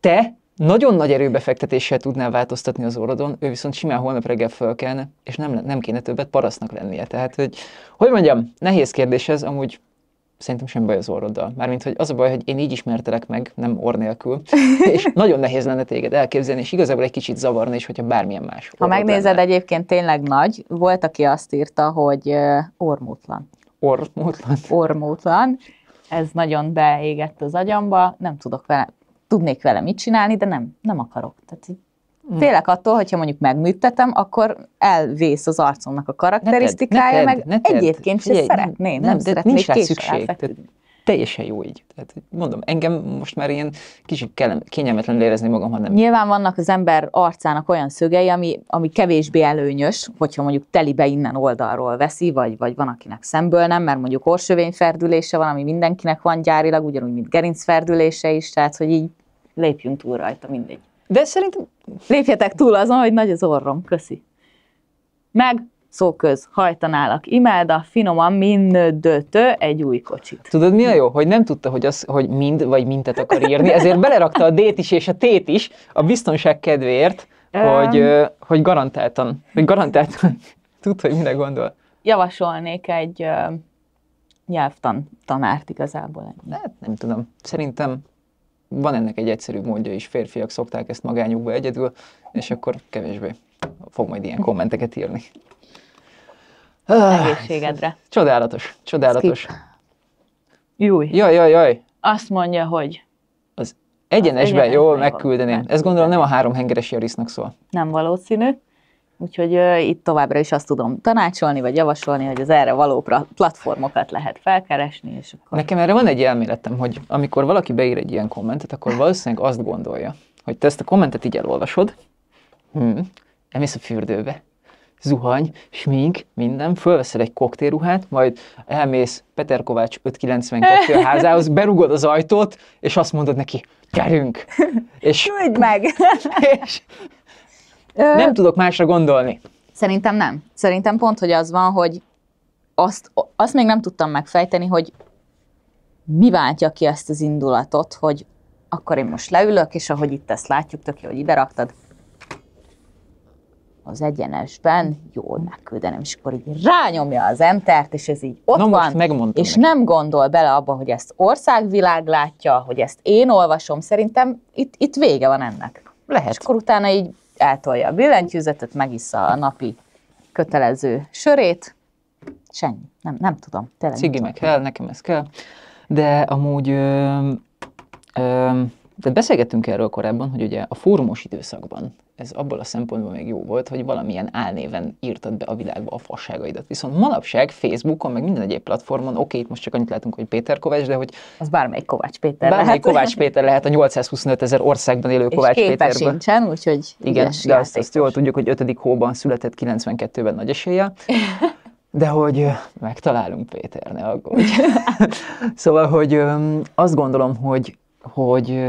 Te nagyon nagy erőbefektetéssel tudnál változtatni az orrodon, ő viszont simán holnap reggel fölkelne, és nem, nem kéne többet parasznak lennie. Tehát, hogy, hogy mondjam, nehéz kérdés ez, amúgy szerintem sem baj az orroddal. Mármint, hogy az a baj, hogy én így ismertelek meg, nem orr nélkül, és nagyon nehéz lenne téged elképzelni, és igazából egy kicsit zavarna is, hogyha bármilyen más. Ha megnézed, lenne. egyébként tényleg nagy. Volt, aki azt írta, hogy ormótlan. Ormótlan? Ormótlan. Ez nagyon beégett az agyamba, nem tudok vele, tudnék vele mit csinálni, de nem, nem akarok. Tehát Mm. Félek attól, hogyha mondjuk megműtetem, akkor elvész az arcomnak a karakterisztikája, ne tedd, meg ne tedd, egyébként figyelj, sem szeretném, nem, nem, nem szeretnék nincs rá szükség. teljesen jó így. Tehát, mondom, engem most már ilyen kicsit kellem, kényelmetlenül érezni magam, hanem... Nyilván vannak az ember arcának olyan szögei, ami, ami kevésbé előnyös, hogyha mondjuk telibe innen oldalról veszi, vagy, vagy van akinek szemből nem, mert mondjuk orsövényferdülése van, ami mindenkinek van gyárilag, ugyanúgy, mint gerincferdülése is, tehát hogy így lépjünk túl rajta, mindegy. De szerintem lépjetek túl azon, hogy nagy az orrom, köszi. Meg szóköz, hajtanálak, a finoman mindötő egy új kocsit. Tudod, mi a jó? Hogy nem tudta, hogy, az, hogy mind vagy mintet akar írni, ezért belerakta a D-t is és a T-t is a biztonság kedvéért, um, hogy, hogy garantáltan, hogy garantáltan tud, hogy mire gondol. Javasolnék egy uh, nyelvtan tanárt igazából. Ennyi. Hát nem tudom, szerintem van ennek egy egyszerű módja is, férfiak szokták ezt magányukba egyedül, és akkor kevésbé fog majd ilyen kommenteket írni. Egészségedre. Csodálatos, csodálatos. Júj. Jaj, jaj, jaj. Azt mondja, hogy... Az egyenesben, az egyenesben jól megküldeném. Hát, ezt gondolom nem a három hengeres jarisznak szól. Nem valószínű. Úgyhogy uh, itt továbbra is azt tudom tanácsolni, vagy javasolni, hogy az erre való platformokat lehet felkeresni. És akkor... Nekem erre van egy elméletem, hogy amikor valaki beír egy ilyen kommentet, akkor valószínűleg azt gondolja, hogy te ezt a kommentet így elolvasod, hmm, elmész a fürdőbe, zuhany, smink, minden, fölveszel egy koktélruhát, majd elmész Peter Kovács 592 házához, berugod az ajtót, és azt mondod neki, gyerünk! És, Küldj meg! És, Ö... Nem tudok másra gondolni. Szerintem nem. Szerintem pont, hogy az van, hogy azt, azt még nem tudtam megfejteni, hogy mi váltja ki ezt az indulatot, hogy akkor én most leülök, és ahogy itt ezt látjuk, tök jó, hogy ide raktad, az egyenesben, jól megküldenem, és akkor így rányomja az entert, és ez így ott Na, van, most és neki. nem gondol bele abba, hogy ezt országvilág látja, hogy ezt én olvasom, szerintem itt, itt vége van ennek. Lehet. És akkor utána így eltolja a billentyűzetet, megissza a napi kötelező sörét, semmi. Nem, nem tudom. Cigi meg kell, nekem ez kell. De amúgy ö, ö, de beszélgettünk erről korábban, hogy ugye a fórumos időszakban ez abból a szempontból még jó volt, hogy valamilyen álnéven írtad be a világba a fasságaidat. Viszont manapság Facebookon, meg minden egyéb platformon, oké, itt most csak annyit látunk, hogy Péter Kovács, de hogy... Az bármelyik Kovács Péter bármelyik lehet. Kovács Péter lehet a 825 ezer országban élő és Kovács Péterben. sincsen, úgyhogy Igen, de azt, azt jól tudjuk, hogy 5. hóban született 92-ben nagy esélye. de hogy megtalálunk Péter, ne aggódj. szóval, hogy azt gondolom, hogy hogy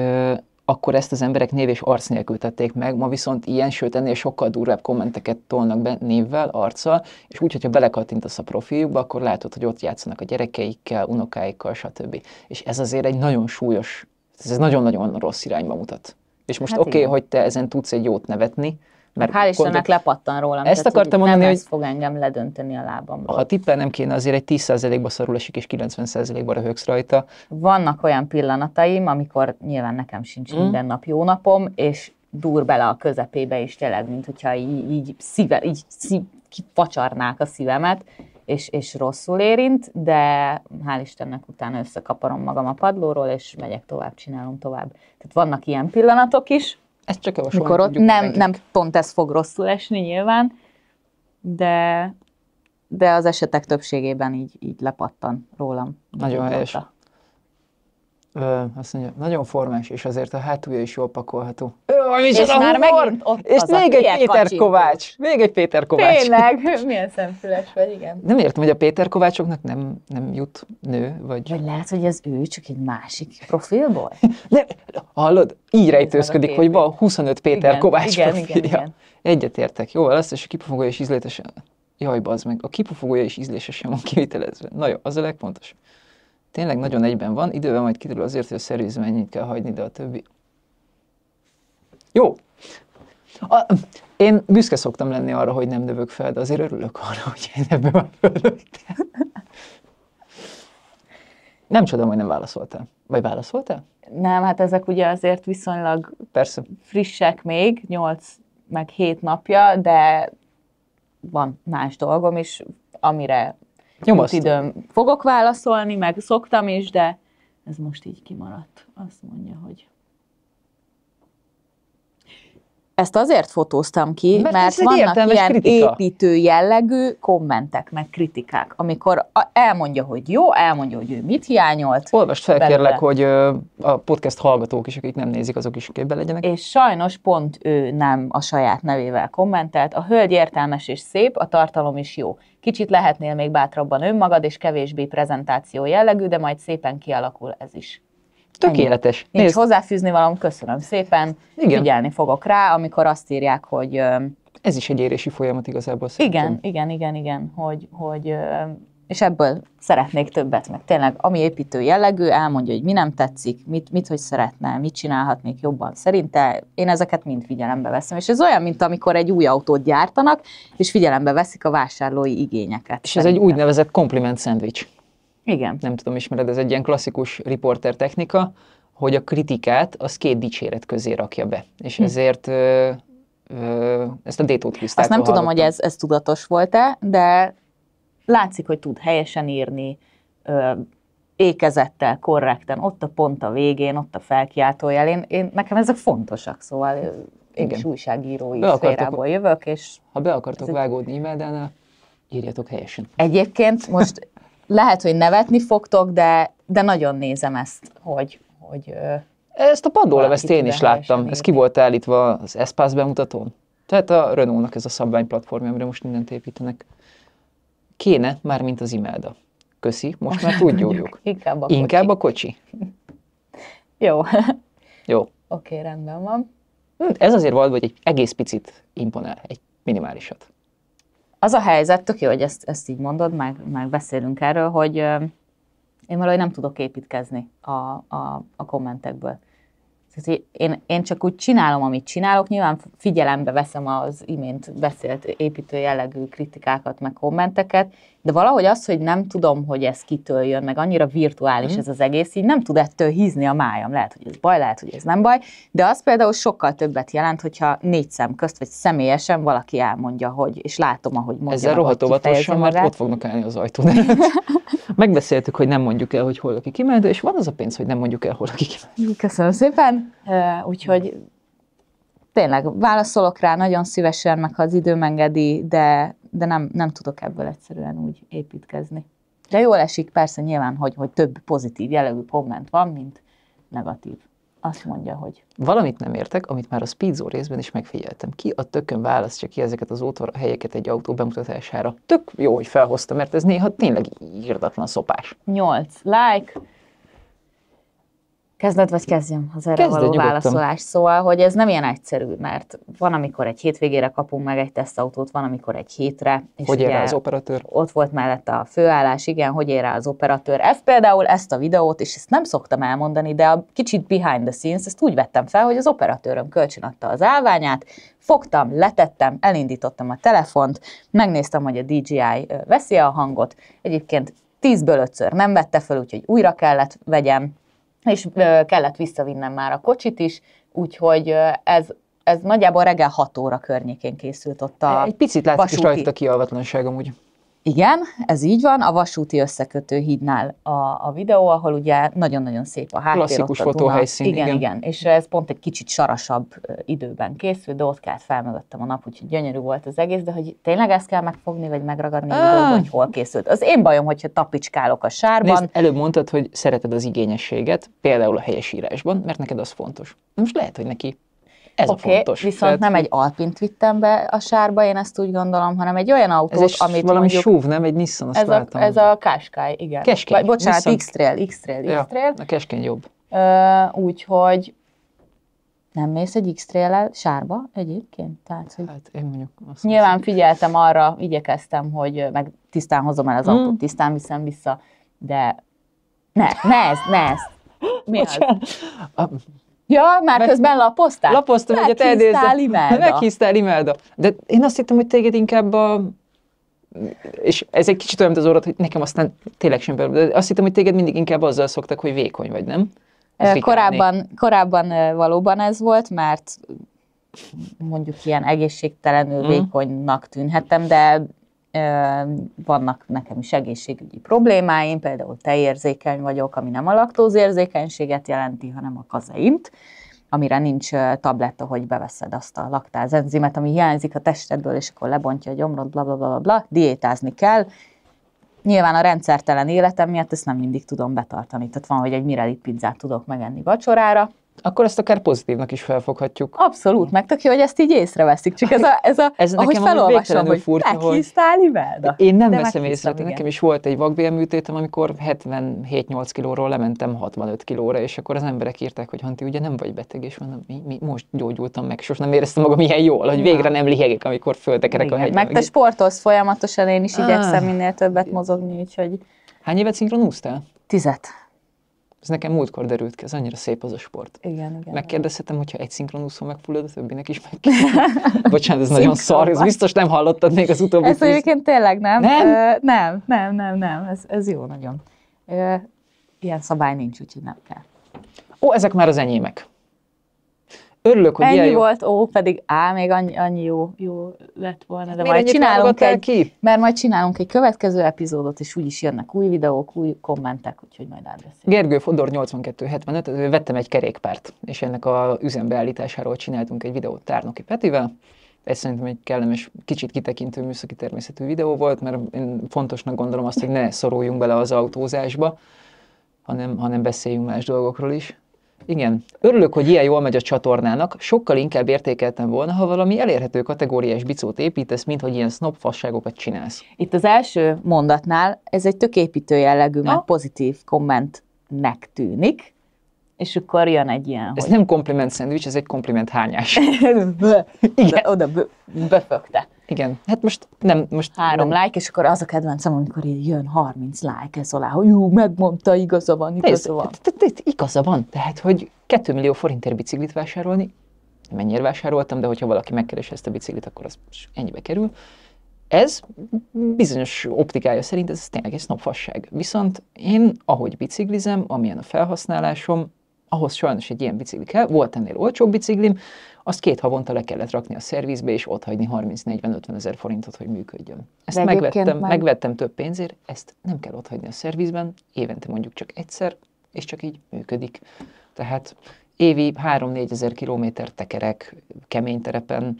akkor ezt az emberek név és arc nélkül tették meg, ma viszont ilyen, sőt ennél sokkal durvább kommenteket tolnak be névvel, arccal, és úgy, hogyha belekattintasz a profiljukba, akkor látod, hogy ott játszanak a gyerekeikkel, unokáikkal, stb. És ez azért egy nagyon súlyos, ez nagyon-nagyon rossz irányba mutat. És most hát oké, okay, hogy te ezen tudsz egy jót nevetni, mert Hál' Istennek kontra... lepattan rólam. Ezt tehát, akartam mondani, nem hogy... Nem fog engem ledönteni a lábamról. Ha nem kéne, azért egy 10%-ba szarul esik, és 90%-ba röhögsz rajta. Vannak olyan pillanataim, amikor nyilván nekem sincs mm. minden nap jó napom, és dur bele a közepébe, is. tényleg, mint hogyha így, így, szíve, így szív, kifacsarnák a szívemet, és, és rosszul érint, de hál' Istennek utána összekaparom magam a padlóról, és megyek tovább, csinálom tovább. Tehát vannak ilyen pillanatok is, ezt csak javasolom. Mikor ott nem, nem pont ez fog rosszul esni nyilván, de, de az esetek többségében így, így lepattan rólam. Nagyon helyes. Mondta. Ö, azt mondja, nagyon formás, és azért a hátulja is jól pakolható. Ö, és már megint ott És az még egy Péter Kovács. Még egy Péter Kovács. Tényleg, milyen szemfüles vagy, igen. Nem értem, hogy a Péter Kovácsoknak nem, nem jut nő, vagy... Vagy lehet, hogy az ő csak egy másik profilból? nem, hallod, így rejtőzködik, hogy van 25 Péter igen, Kovács igen, profilja. Igen, igen. Egyetértek. Jó, lesz, és a kipufogója és ízlétesen... Jaj, bazd meg, a kipufogója és ízlésesen van kivitelezve. Na jó, az a legfontosabb. Tényleg nagyon egyben van, idővel majd kiderül azért, hogy a szerviz mennyit kell hagyni, de a többi... Jó! A, én büszke szoktam lenni arra, hogy nem növök fel, de azért örülök arra, hogy én ebben már fölöttem. Nem csodom, hogy nem válaszoltál. Vagy válaszoltál? Nem, hát ezek ugye azért viszonylag Persze. frissek még, 8 meg 7 napja, de van más dolgom is, amire Nyomasztó. időm fogok válaszolni, meg szoktam is, de ez most így kimaradt. Azt mondja, hogy ezt azért fotóztam ki, mert, mert vannak ilyen kritika. építő jellegű kommentek, meg kritikák, amikor elmondja, hogy jó, elmondja, hogy ő mit hiányolt. Olvast fel, belőle. kérlek, hogy a podcast hallgatók is, akik nem nézik, azok is képbe legyenek. És sajnos pont ő nem a saját nevével kommentelt. A hölgy értelmes és szép, a tartalom is jó. Kicsit lehetnél még bátrabban önmagad, és kevésbé prezentáció jellegű, de majd szépen kialakul ez is. Tökéletes. Ennyi. Nincs Nézd. hozzáfűzni valam, köszönöm szépen. Igen. Figyelni fogok rá, amikor azt írják, hogy... Ez is egy érési folyamat igazából szerintem. Igen, igen, igen, igen, hogy, hogy és ebből szeretnék többet, meg tényleg, ami építő jellegű, elmondja, hogy mi nem tetszik, mit, mit hogy szeretne, mit csinálhatnék jobban szerinte, én ezeket mind figyelembe veszem. És ez olyan, mint amikor egy új autót gyártanak, és figyelembe veszik a vásárlói igényeket. És szerintem. ez egy úgynevezett kompliment szendvics. Igen. Nem tudom, ismered, ez egy ilyen klasszikus riporter technika, hogy a kritikát az két dicséret közé rakja be. És hm. ezért ö, ö, ezt a détót hűzták. Azt nem tudom, hogy ez, ez tudatos volt-e, de látszik, hogy tud helyesen írni, ö, ékezettel, korrekten, ott a pont a végén, ott a felkiáltójel. Én, én, nekem ezek fontosak, szóval én Igen. is újságírói be akartok, szférából jövök, és... Ha be akartok vágódni e-mailnál, írjatok helyesen. Egyébként most lehet, hogy nevetni fogtok, de, de nagyon nézem ezt, hogy, hogy ezt a padlólevezt én is láttam. Ez ki volt állítva az Espace bemutatón? Tehát a Renault-nak ez a szabványplatformja, amire most mindent építenek. Kéne, már mint az Imelda. Köszi, most már tudjuk. Inkább a Inkább kocsi. a kocsi. Jó. Jó. Oké, okay, rendben van. Hm, ez azért volt, hogy egy egész picit imponál, egy minimálisat az a helyzet, tök jó, hogy ezt, ezt így mondod, meg, meg beszélünk erről, hogy én valahogy nem tudok építkezni a, a, a kommentekből. Tehát én, én csak úgy csinálom, amit csinálok, nyilván figyelembe veszem az imént beszélt építő jellegű kritikákat, meg kommenteket, de valahogy az, hogy nem tudom, hogy ez kitől jön, meg annyira virtuális mm. ez az egész, így nem tud ettől hízni a májam. Lehet, hogy ez baj, lehet, hogy ez nem baj, de az például sokkal többet jelent, hogyha négy szem közt, vagy személyesen valaki elmondja, hogy, és látom, ahogy mondja. Ezzel rohadt óvatosan, mert ott fognak állni az ajtón. Megbeszéltük, hogy nem mondjuk el, hogy hol aki kiment, és van az a pénz, hogy nem mondjuk el, hol aki kiment. Köszönöm szépen, úgyhogy tényleg válaszolok rá nagyon szívesen, meg ha az idő engedi, de de nem, nem tudok ebből egyszerűen úgy építkezni. De jól esik persze nyilván, hogy, hogy több pozitív jellegű komment van, mint negatív. Azt mondja, hogy... Valamit nem értek, amit már a speedzó részben is megfigyeltem. Ki a tökön választja ki ezeket az helyeket egy autó bemutatására? Tök jó, hogy felhozta, mert ez néha tényleg írdatlan szopás. 8. Like, Kezded vagy kezdjem az erre Kezdve, való nyugodtan. válaszolás. Szóval, hogy ez nem ilyen egyszerű, mert van, amikor egy hétvégére kapunk meg egy tesztautót, van, amikor egy hétre. És hogy ér az operatőr? Ott volt mellette a főállás, igen, hogy ér az operatőr. Ez például ezt a videót, és ezt nem szoktam elmondani, de a kicsit behind the scenes, ezt úgy vettem fel, hogy az operatőröm kölcsönadta az állványát, fogtam, letettem, elindítottam a telefont, megnéztem, hogy a DJI veszi a hangot. Egyébként tízből ötször nem vette föl, úgyhogy újra kellett vegyem, és kellett visszavinnem már a kocsit is, úgyhogy ez ez nagyjából reggel 6 óra környékén készült ott a Egy picit látszik is rajta a kialvatlanság amúgy. Igen, ez így van, a vasúti összekötő hídnál a, a videó, ahol ugye nagyon-nagyon szép a háttér. Klasszikus fotóhelyszín. Igen, igen, igen, és ez pont egy kicsit sarasabb időben készült, de ott kelt fel a nap, úgyhogy gyönyörű volt az egész, de hogy tényleg ezt kell megfogni, vagy megragadni, a ah. hogy hol készült. Az én bajom, hogyha tapicskálok a sárban. Nézd, előbb mondtad, hogy szereted az igényességet, például a helyesírásban, mert neked az fontos. Most lehet, hogy neki ez okay, a fontos. viszont Tehát, nem egy Alpint vittem be a sárba, én ezt úgy gondolom, hanem egy olyan autót, ez egy, amit valami mondjuk... SUV, nem? Egy Nissan, azt ez láttam. A, ez a Qashqai, igen. Keskeny. Vagy, bocsánat, Nissan. X-Trail, X-Trail, ja, X-Trail. a keskeny jobb. Uh, Úgyhogy nem mész egy x trail sárba egyébként? Tehát, hogy hát én mondjuk azt Nyilván hiszem. figyeltem arra, igyekeztem, hogy meg tisztán hozom el az hmm. autót, tisztán viszem vissza, de ne, ne ezt, ne ezt. Mi az? Ja, már Mert közben lapoztál? Lapoztam, hogy a Meghíztál Imelda. Meghisztál Imelda. De én azt hittem, hogy téged inkább a és ez egy kicsit olyan, mint az orrod, hogy nekem aztán tényleg sem belül, de azt hittem, hogy téged mindig inkább azzal szoktak, hogy vékony vagy, nem? korábban, korábban valóban ez volt, mert mondjuk ilyen egészségtelenül mm. vékonynak tűnhettem, de vannak nekem is egészségügyi problémáim, például tejérzékeny vagyok, ami nem a laktózérzékenységet jelenti, hanem a kazeint, amire nincs tabletta, hogy beveszed azt a laktázenzimet, ami hiányzik a testedből, és akkor lebontja a gyomrod, bla, bla, bla, bla, diétázni kell. Nyilván a rendszertelen életem miatt ezt nem mindig tudom betartani. Tehát van, hogy egy mirelit pizzát tudok megenni vacsorára, akkor ezt akár pozitívnak is felfoghatjuk. Abszolút, meg tök jó, hogy ezt így észreveszik, csak ez a, ez a ez ahogy felolvasom, hogy furcsa, meghíztál veled. Én nem De veszem észre, igen. nekem is volt egy vakbélműtétem, amikor 77-8 kilóról lementem 65 kilóra, és akkor az emberek írták, hogy Hanti, ugye nem vagy beteg, és mondom, mi, mi most gyógyultam meg, sos nem éreztem magam ilyen jól, hogy végre nem lihegek, amikor föltekerek igen, a hegyen. Meg te sportolsz folyamatosan, én is igyekszem minél többet mozogni, úgyhogy... Hány évet szinkronúztál? Tizet. Ez nekem múltkor derült ki, ez annyira szép az a sport. Igen, igen. Megkérdezhetem, hogyha egy szinkronúszó megfullad, a többinek is meg. Bocsánat, ez nagyon szar, ez biztos nem hallottad még az utóbbi. Ez egyébként tényleg nem. Nem? Ö, nem, nem, nem, nem, ez, ez jó nagyon. Ö, ilyen szabály nincs, úgyhogy nem kell. Ó, ezek már az enyémek. Örülök, hogy Ennyi ilyen volt, jó. ó, pedig á, még annyi, annyi jó, jó lett volna, de majd csinálunk egy, ki? mert majd csinálunk egy következő epizódot, és úgyis jönnek új videók, új kommentek, úgyhogy majd átbeszélünk. Gergő Fodor 8275, vettem egy kerékpárt, és ennek a üzembeállításáról csináltunk egy videót Tárnoki Petivel, ez szerintem egy kellemes, kicsit kitekintő műszaki természetű videó volt, mert én fontosnak gondolom azt, hogy ne szoruljunk bele az autózásba, hanem, hanem beszéljünk más dolgokról is. Igen. Örülök, hogy ilyen jól megy a csatornának, sokkal inkább értékeltem volna, ha valami elérhető kategóriás bicót építesz, mint hogy ilyen snob fasságokat csinálsz. Itt az első mondatnál ez egy tök építő jellegű, meg pozitív kommentnek tűnik, és akkor jön egy ilyen, Ez hogy... nem kompliment szendvics, ez egy kompliment hányás. Igen. Oda, oda be, befögte. Igen, hát most nem... most Három nem. like, és akkor az a kedvencem, amikor így jön 30 like ez alá, hogy jó, megmondta, igaza van, igaza van. Igaza van, tehát, hogy 2 millió forintért biciklit vásárolni, mennyire vásároltam, de hogyha valaki megkeres ezt a biciklit, akkor az ennyibe kerül. Ez bizonyos optikája szerint ez tényleg egy sznopfasság. Viszont én, ahogy biciklizem, amilyen a felhasználásom, ahhoz sajnos egy ilyen bicikli kell, volt ennél olcsóbb biciklim, azt két havonta le kellett rakni a szervizbe, és ott hagyni 30-40-50 ezer forintot, hogy működjön. Ezt megvettem, már... megvettem több pénzért, ezt nem kell ott hagyni a szervizben, évente mondjuk csak egyszer, és csak így működik. Tehát évi 3-4 ezer kilométer tekerek kemény terepen,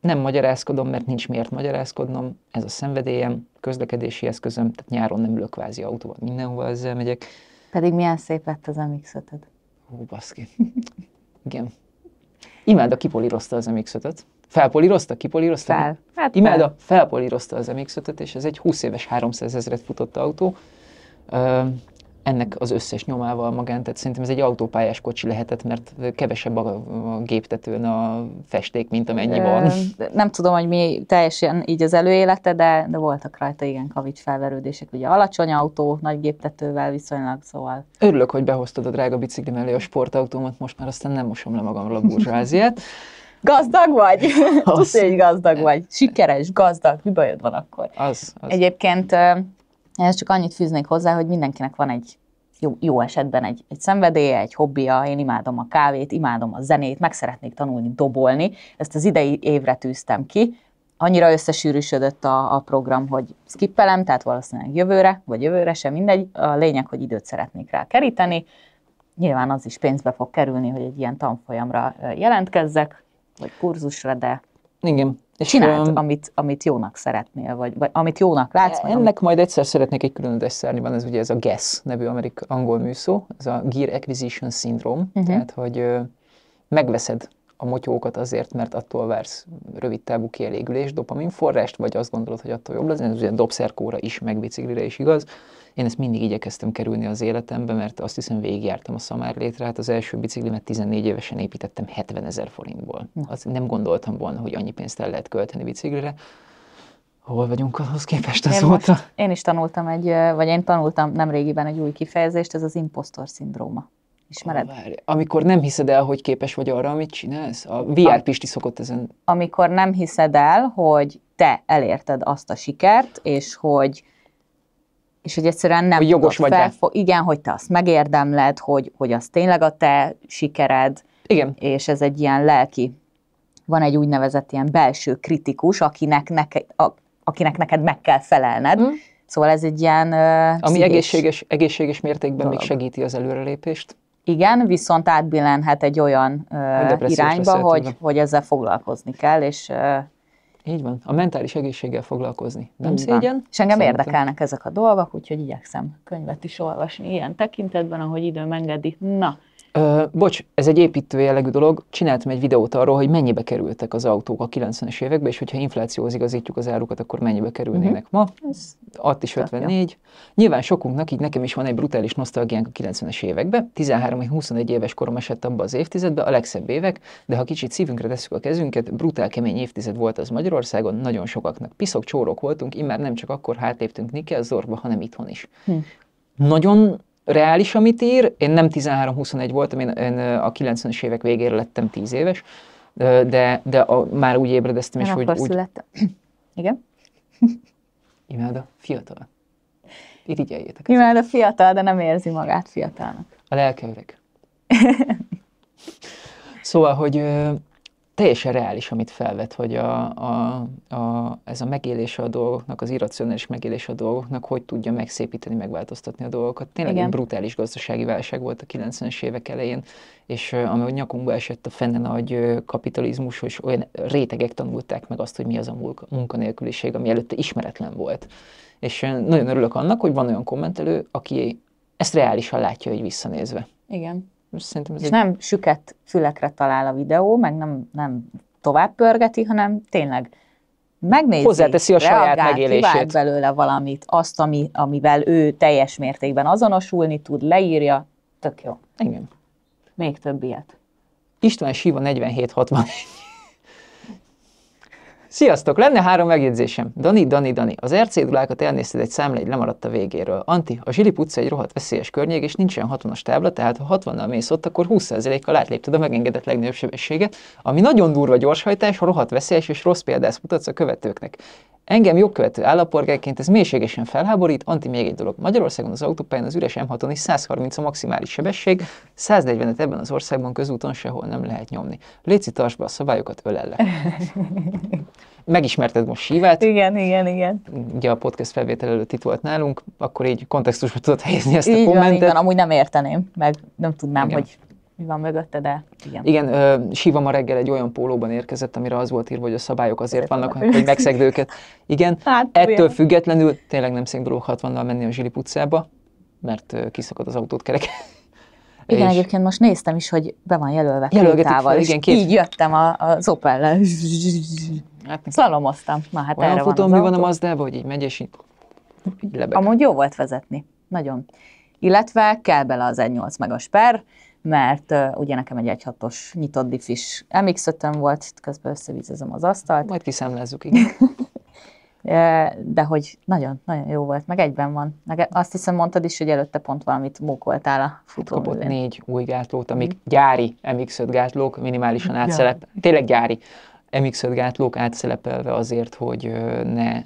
nem magyarázkodom, mert nincs miért magyarázkodnom, ez a szenvedélyem, közlekedési eszközöm, tehát nyáron nem ülök kvázi autóval, mindenhova ezzel megyek. Pedig milyen szép lett az MX-ötöd. Hú, baszki. Igen. Imelda kipolírozta az mx öt Felpolírozta, kipolírozta? Fel. Hát Imelda fel. felpolírozta az mx és ez egy 20 éves 300 ezeret futott autó ennek az összes nyomával magán, tehát szerintem ez egy autópályás kocsi lehetett, mert kevesebb a géptetőn a festék, mint amennyi van. Nem tudom, hogy mi teljesen így az előélete, de, de voltak rajta igen kavics felverődések. Ugye alacsony autó, nagy géptetővel viszonylag, szóval. Örülök, hogy behoztad a drága biciklim elé a sportautómat, most már aztán nem mosom le magamról a burzsáziát. Gazdag vagy? Az. Tudsz, hogy gazdag vagy. Sikeres, gazdag. Mi bajod van akkor? Az, az. Egyébként ez csak annyit fűznék hozzá, hogy mindenkinek van egy jó, jó esetben egy, egy szenvedélye, egy hobbija, én imádom a kávét, imádom a zenét, meg szeretnék tanulni dobolni. Ezt az idei évre tűztem ki. Annyira összesűrűsödött a, a program, hogy skippelem, tehát valószínűleg jövőre, vagy jövőre sem mindegy. A lényeg, hogy időt szeretnék rá keríteni. Nyilván az is pénzbe fog kerülni, hogy egy ilyen tanfolyamra jelentkezzek, vagy kurzusra, de igen. És Csináld, um, amit, amit jónak szeretnél, vagy, vagy amit jónak látsz. Vagy ennek amit... majd egyszer szeretnék egy külön van ez ugye ez a GESS nevű amerik, angol műszó, ez a Gear Acquisition Syndrome, uh-huh. tehát hogy ö, megveszed a motyókat azért, mert attól vársz rövid távú kielégülés, dopamin forrást, vagy azt gondolod, hogy attól jobb lesz, ez ugye dobszerkóra is, meg biciklire is igaz, én ezt mindig igyekeztem kerülni az életembe, mert azt hiszem végigjártam a szamár létre, hát az első biciklimet 14 évesen építettem 70 ezer forintból. Azt nem gondoltam volna, hogy annyi pénzt el lehet költeni biciklire. Hol vagyunk ahhoz képest azóta? Én, én is tanultam egy, vagy én tanultam nemrégiben egy új kifejezést, ez az impostor szindróma. Ismered? Várj, amikor nem hiszed el, hogy képes vagy arra, amit csinálsz? A VR Pisti szokott ezen. Amikor nem hiszed el, hogy te elérted azt a sikert, és hogy és hogy egyszerűen nem hogy jogos vagy felfo- Igen, hogy te azt megérdemled, hogy, hogy az tényleg a te sikered. Igen. És ez egy ilyen lelki, van egy úgynevezett ilyen belső kritikus, akinek, neke, a, akinek neked meg kell felelned. Mm. Szóval ez egy ilyen uh, Ami egészséges, egészséges mértékben dolog. még segíti az előrelépést. Igen, viszont átbillenhet egy olyan uh, irányba, hogy, hogy ezzel foglalkozni kell, és uh, így van, a mentális egészséggel foglalkozni. Nem Így szégyen? Van. És engem szerintem. érdekelnek ezek a dolgok, úgyhogy igyekszem könyvet is olvasni ilyen tekintetben, ahogy időm engedi. Na, Ö, bocs, ez egy építő jellegű dolog. Csináltam egy videót arról, hogy mennyibe kerültek az autók a 90-es években, és hogyha inflációhoz igazítjuk az árukat, akkor mennyibe kerülnének uh-huh. ma. Ez Att is 54. Tapja. Nyilván sokunknak, így nekem is van egy brutális nosztalgiánk a 90-es évekbe. 13-21 éves korom esett abba az évtizedbe, a legszebb évek, de ha kicsit szívünkre tesszük a kezünket, brutál kemény évtized volt az Magyarországon, nagyon sokaknak. Piszok csórok voltunk, immár nem csak akkor hátéptünk Nike az orba, hanem itthon is. Hm. Nagyon reális, amit ír. Én nem 13-21 voltam, én, én a 90-es évek végére lettem 10 éves, de, de a, már úgy ébredeztem, és hogy... Úgy... Születtem. Igen? Imád a fiatal. Irigyeljétek. Imád a fiatal, de nem érzi magát fiatalnak. A lelke öreg. szóval, hogy teljesen reális, amit felvet, hogy a, a, a, ez a megélése a dolgoknak, az irracionális megélése a dolgoknak, hogy tudja megszépíteni, megváltoztatni a dolgokat. Tényleg Igen. egy brutális gazdasági válság volt a 90-es évek elején, és ami nyakunkba esett a fenne nagy kapitalizmus, és olyan rétegek tanulták meg azt, hogy mi az a munkanélküliség, ami előtte ismeretlen volt. És nagyon örülök annak, hogy van olyan kommentelő, aki ezt reálisan látja, hogy visszanézve. Igen. Szerintem ez és egy... nem süket fülekre talál a videó, meg nem, nem tovább pörgeti, hanem tényleg megnézi, hozzáteszi a reagál, saját megélését. belőle valamit, azt, ami, amivel ő teljes mértékben azonosulni tud, leírja, tök jó. Igen. Még több ilyet. István Siva 4761. Sziasztok! Lenne három megjegyzésem. Dani, Dani, Dani. Az RC dulákat elnézted egy számla, egy lemaradt a végéről. Anti, a Zsilip utca egy rohadt veszélyes környék, és nincsen hatonos tábla, tehát ha 60-nal mész ott, akkor 20%-kal átlépted a megengedett legnagyobb sebességet, ami nagyon durva gyorshajtás, ha rohadt veszélyes és rossz példás mutatsz a követőknek. Engem jogkövető állapolgárként ez mélységesen felháborít, anti még egy dolog. Magyarországon az autópályán az üres M6-on is 130 a maximális sebesség, 140-et ebben az országban közúton sehol nem lehet nyomni. Léci, tartsd be a szabályokat, ölellek. megismerted most Sivát. Igen, igen, igen. Ugye a podcast felvétel előtt itt volt nálunk, akkor így kontextusba tudod helyezni ezt így a kommentet. Van, van, amúgy nem érteném, meg nem tudnám, igen. hogy mi van mögötte, de igen. Igen, uh, Siva ma reggel egy olyan pólóban érkezett, amire az volt írva, hogy a szabályok azért Én vannak, hogy megszegd őket. Igen, hát, ettől olyan. függetlenül tényleg nem szigorú 60-nal menni a Zsilip utcába, mert uh, kiszakad az autót kerek. Igen, és egyébként most néztem is, hogy be van jelölve jelölgetával, fel, igen, két... így jöttem a, az opel Hát Szalomoztam. Na, hát Olyan erre az mi van a Mazdában, hogy így megy, és így, így lebeg. Amúgy jó volt vezetni. Nagyon. Illetve kell bele az 1.8 meg a sper, mert uh, ugye nekem egy 1.6-os nyitott diffis. mx volt, közben összevízezem az asztalt. Majd kiszemlezzük, igen. de hogy nagyon, nagyon jó volt, meg egyben van. Meg azt hiszem mondtad is, hogy előtte pont valamit mókoltál a futó. Kapott négy új gátlót, amik mm. gyári mx gátlók, minimálisan átszelep, ja. tényleg gyári. MX-5 gátlók átszelepelve azért, hogy ne,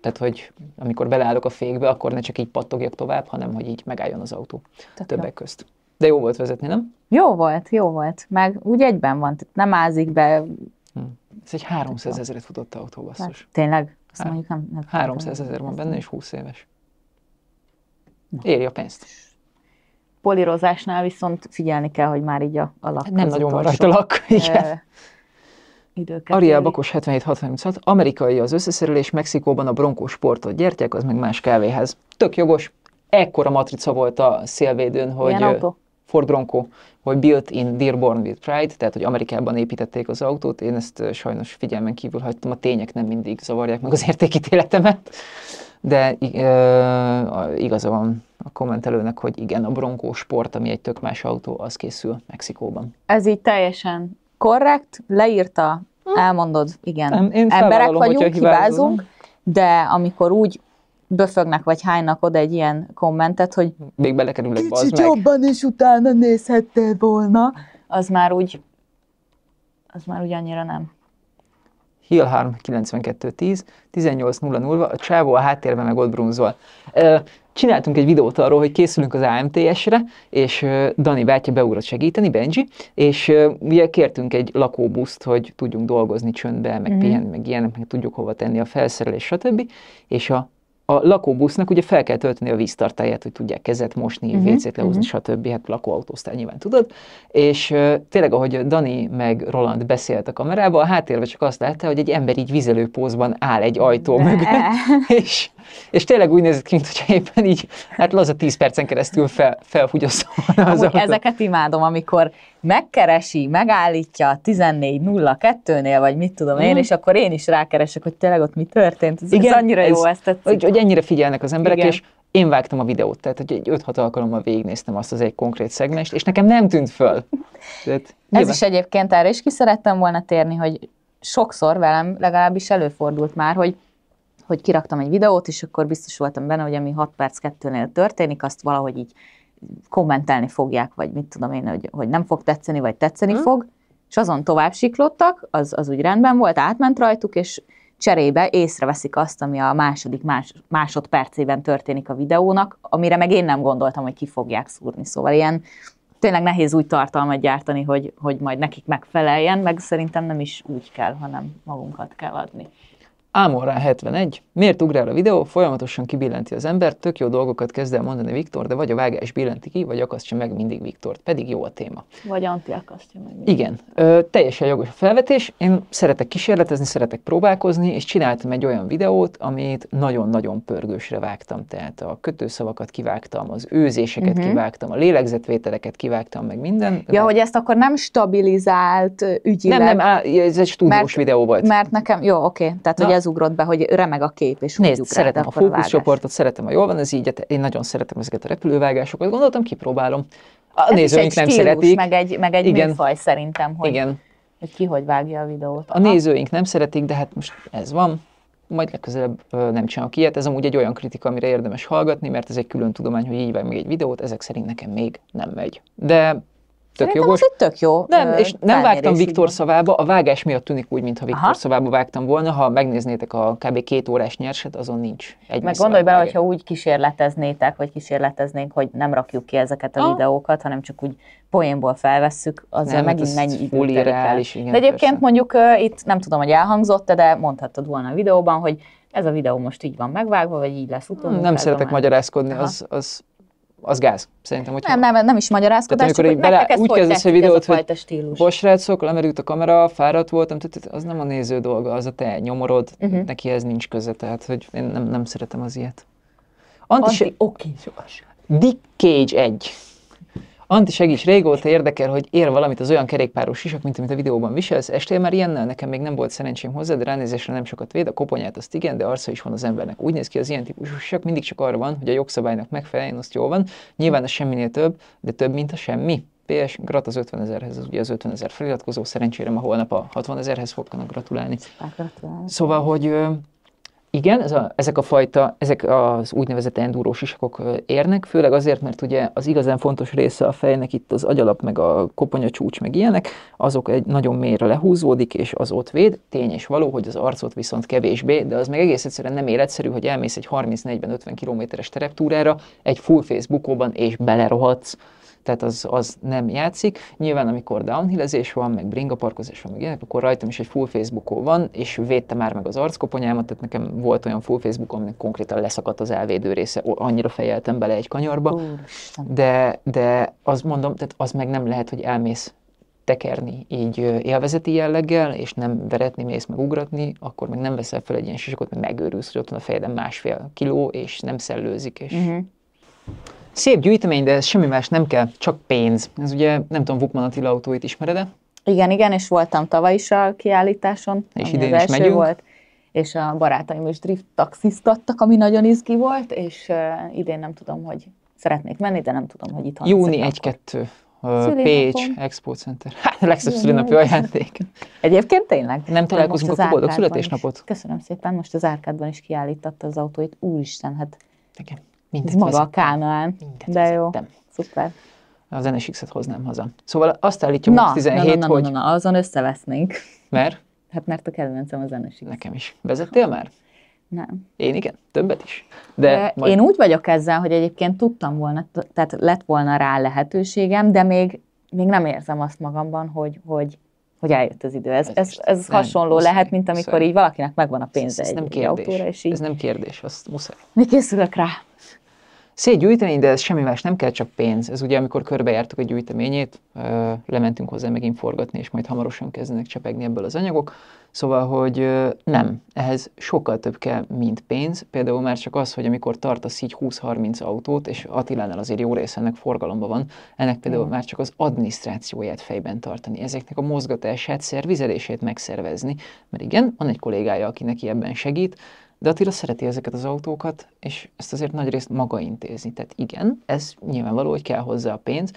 tehát hogy amikor beleállok a fékbe, akkor ne csak így pattogjak tovább, hanem hogy így megálljon az autó Tök többek jó. közt. De jó volt vezetni, nem? Jó volt, jó volt. Meg úgy egyben van, tehát nem ázik be. Hm. Ez egy 300 ezeret futott autó, basszus. Hát, tényleg? Azt hát, mondjuk nem, nem 300 ezer van benne, és 20 éves. Na. Éri a pénzt. Polírozásnál viszont figyelni kell, hogy már így a, a hát lak. nem nagyon van rajta lak, igen. Ö- időket. Ariel Bakos 77636, amerikai az összeszerelés, Mexikóban a bronkó sportot gyertják, az meg más kávéhez. Tök jogos, ekkora matrica volt a szélvédőn, hogy... autó? Ford Bronco, hogy built in Dearborn with Pride, tehát hogy Amerikában építették az autót, én ezt sajnos figyelmen kívül hagytam, a tények nem mindig zavarják meg az értékítéletemet, de uh, igaza van a kommentelőnek, hogy igen, a Bronco sport, ami egy tök más autó, az készül Mexikóban. Ez így teljesen korrekt, leírta, hm. elmondod, igen, én, én emberek vagyunk, hibázunk, de amikor úgy böfögnek vagy hánynak oda egy ilyen kommentet, hogy még egy kicsit meg. jobban is utána nézhettél volna, az már úgy, az már úgy annyira nem. Hill 3 9210 1800 a csávó a háttérben meg ott brunzol. Csináltunk egy videót arról, hogy készülünk az AMTS-re, és Dani bátyja beugrott segíteni, Benji, és ugye kértünk egy lakóbuszt, hogy tudjunk dolgozni csöndbe, meg mm-hmm. pihenni, meg ilyenek, meg tudjuk hova tenni a felszerelést, stb. És a a lakóbusznak ugye fel kell tölteni a víztartályát, hogy tudják kezet mosni, uh-huh, vécét lehúzni, uh-huh. Mhm. stb. Hát lakóautóztál nyilván tudod. És uh, tényleg, ahogy Dani meg Roland beszélt a kamerába, a háttérbe csak azt látta, hogy egy ember így vizelőpózban áll egy ajtó mögött, és és tényleg úgy nézett ki, mintha éppen így, hát laza 10 percen keresztül fel, felfugyasztom Az ezeket imádom, amikor megkeresi, megállítja a 14.02-nél, vagy mit tudom én, mm. és akkor én is rákeresek, hogy tényleg ott mi történt. Ez, Igen, ez annyira ez, jó, ezt tetszik. Hogy, hogy ennyire figyelnek az emberek, Igen. és én vágtam a videót, tehát hogy egy 5-6 alkalommal végignéztem azt az egy konkrét szegmest, és nekem nem tűnt föl. Tehát, Ez is egyébként erre is ki szerettem volna térni, hogy sokszor velem legalábbis előfordult már, hogy hogy kiraktam egy videót, és akkor biztos voltam benne, hogy ami 6 perc 2-nél történik, azt valahogy így kommentelni fogják, vagy mit tudom én, hogy, hogy nem fog tetszeni, vagy tetszeni hmm. fog, és azon tovább siklottak, az, az úgy rendben volt, átment rajtuk, és cserébe észreveszik azt, ami a második más, másodpercében történik a videónak, amire meg én nem gondoltam, hogy ki fogják szúrni. Szóval ilyen tényleg nehéz úgy tartalmat gyártani, hogy, hogy majd nekik megfeleljen, meg szerintem nem is úgy kell, hanem magunkat kell adni. Ámorrá 71. Miért ugrál a videó? Folyamatosan kibillenti az ember. tök jó dolgokat kezd el mondani Viktor, de vagy a vágás billenti ki, vagy akasztja meg mindig Viktort. Pedig jó a téma. Vagy antiakasztja meg. Mindig. Igen. Ö, teljesen jogos a felvetés. Én szeretek kísérletezni, szeretek próbálkozni, és csináltam egy olyan videót, amit nagyon-nagyon pörgősre vágtam. Tehát a kötőszavakat kivágtam, az őzéseket uh-huh. kivágtam, a lélegzetvételeket kivágtam, meg minden. Ja, hogy ezt akkor nem stabilizált ügyileg. Nem, nem, á, ez egy stúdiós mert, videó volt. Mert nekem, jó, oké. Okay. Tehát, Na, hogy ez ez ugrott be, hogy remeg a kép, és Nézd, rá, szeretem a fókuszcsoportot, szeretem a jól van, ez így, hát én nagyon szeretem ezeket a repülővágásokat, gondoltam, kipróbálom. A ez nézőink is egy nem stílus, szeretik. Meg egy, meg egy Igen. műfaj szerintem, hogy, Igen. hogy ki hogy vágja a videót. A Aha. nézőink nem szeretik, de hát most ez van majd legközelebb nem csinálok ilyet. Ez amúgy egy olyan kritika, amire érdemes hallgatni, mert ez egy külön tudomány, hogy így vagy még egy videót, ezek szerint nekem még nem megy. De Tök Szerintem jogos. Ez tök jó. Nem, és nem vágtam Viktor szavába, a vágás miatt tűnik úgy, mintha Viktor Aha. szavába vágtam volna, ha megnéznétek a kb. két órás nyerset, azon nincs egy Meg gondolj bele, hogyha úgy kísérleteznétek, vagy kísérleteznénk, hogy nem rakjuk ki ezeket a ha. Ah. videókat, hanem csak úgy poénból felvesszük, az nem, hát megint mennyi idő telik Igen, de egyébként persze. mondjuk uh, itt nem tudom, hogy elhangzott de mondhattad volna a videóban, hogy ez a videó most így van megvágva, vagy így lesz utolsó. Nem szeretek magyarázkodni, az, az az gáz. Szerintem, hogy nem, nem, nem is magyarázkodás, tehát, amikor csak, bele, úgy kezdesz egy videót, hogy bosrácok, lemerült a kamera, fáradt voltam, tehát az nem a néző dolga, az a te nyomorod, uh-huh. neki ez nincs köze, tehát hogy én nem, nem szeretem az ilyet. Anti, oké, Oki. Dick Cage 1. Anti segíts, régóta érdekel, hogy ér valamit az olyan kerékpáros sisak, mint amit a videóban viselsz. Estél már ilyennel? Nekem még nem volt szerencsém hozzá, de ránézésre nem sokat véd, a koponyát azt igen, de arca is van az embernek. Úgy néz ki az ilyen típusú sisak, mindig csak arra van, hogy a jogszabálynak megfeleljen, azt jól van. Nyilván a semminél több, de több, mint a semmi. PS, grat az 50 ezerhez, az ugye az 50 ezer feliratkozó, szerencsére ma holnap a 60 ezerhez fognak gratulálni. Szóval, hogy igen, ez a, ezek a fajta, ezek az úgynevezett endúrós isakok érnek, főleg azért, mert ugye az igazán fontos része a fejnek itt az agyalap, meg a koponya csúcs, meg ilyenek, azok egy nagyon mélyre lehúzódik, és az ott véd. Tény és való, hogy az arcot viszont kevésbé, de az meg egész egyszerűen nem életszerű, hogy elmész egy 30-40-50 kilométeres tereptúrára, egy full face bukóban, és belerohadsz tehát az, az nem játszik. Nyilván, amikor downhillezés van, meg parkozás van, meg ilyenek, akkor rajtam is egy full facebook van, és védte már meg az arckoponyámat, tehát nekem volt olyan full Facebookom, aminek konkrétan leszakadt az elvédő része, annyira fejeltem bele egy kanyarba, Úristen. de, de azt mondom, tehát az meg nem lehet, hogy elmész tekerni így élvezeti jelleggel, és nem veretni, mész meg ugratni, akkor meg nem veszel fel egy ilyen sisakot, mert megőrülsz, hogy ott van a fejedem másfél kiló, és nem szellőzik, és... Uh-huh. Szép gyűjtemény, de ez semmi más nem kell, csak pénz. Ez ugye, nem tudom, Vukman Attila autóit ismered-e? Igen, igen, és voltam tavaly is a kiállításon, és ami idén az is első megyünk. volt, és a barátaim is drift taxiztattak, ami nagyon izgi volt, és uh, idén nem tudom, hogy szeretnék menni, de nem tudom, hogy itt Júni 1-2. Uh, Pécs, Expo Center. Hát, a legszebb szülinapi ajándék. Egyébként tényleg. Nem találkozunk a boldog születésnapot. Is. Köszönöm szépen, most az Árkádban is kiállítatta az autóit. Úristen, hát Igen. Mindet Maga a Kánaán. De jó. jó, szuper. Az NSX-et hoznám haza. Szóval azt állítja na, 17, na, na, na, hogy... Na, na, na, azon összevesznénk. Mert? Hát mert a kedvencem az NSX. Nekem is. Vezettél már? Nem. Én igen, többet is. De, de majd... Én úgy vagyok ezzel, hogy egyébként tudtam volna, tehát lett volna rá lehetőségem, de még, még nem érzem azt magamban, hogy, hogy hogy eljött az idő. Ez, ez, ez, ez nem, hasonló muszáj, lehet, mint amikor muszáj. így valakinek megvan a pénze ez, ez egy nem kérdés, autóra, és így... Ez nem kérdés, azt muszáj. Mi készülök rá? Szép gyűjtemény, de ez semmi más nem kell, csak pénz. Ez ugye, amikor körbejártuk a gyűjteményét, lementünk hozzá megint forgatni, és majd hamarosan kezdenek csepegni ebből az anyagok. Szóval, hogy nem, ehhez sokkal több kell, mint pénz. Például már csak az, hogy amikor tartasz így 20-30 autót, és Attilánál azért jó része ennek forgalomban van, ennek például már csak az adminisztrációját fejben tartani, ezeknek a mozgatását, szervizelését megszervezni. Mert igen, van egy kollégája, aki neki ebben segít, de Attila szereti ezeket az autókat, és ezt azért nagyrészt maga intézi. Tehát igen, ez nyilvánvaló, hogy kell hozzá a pénz,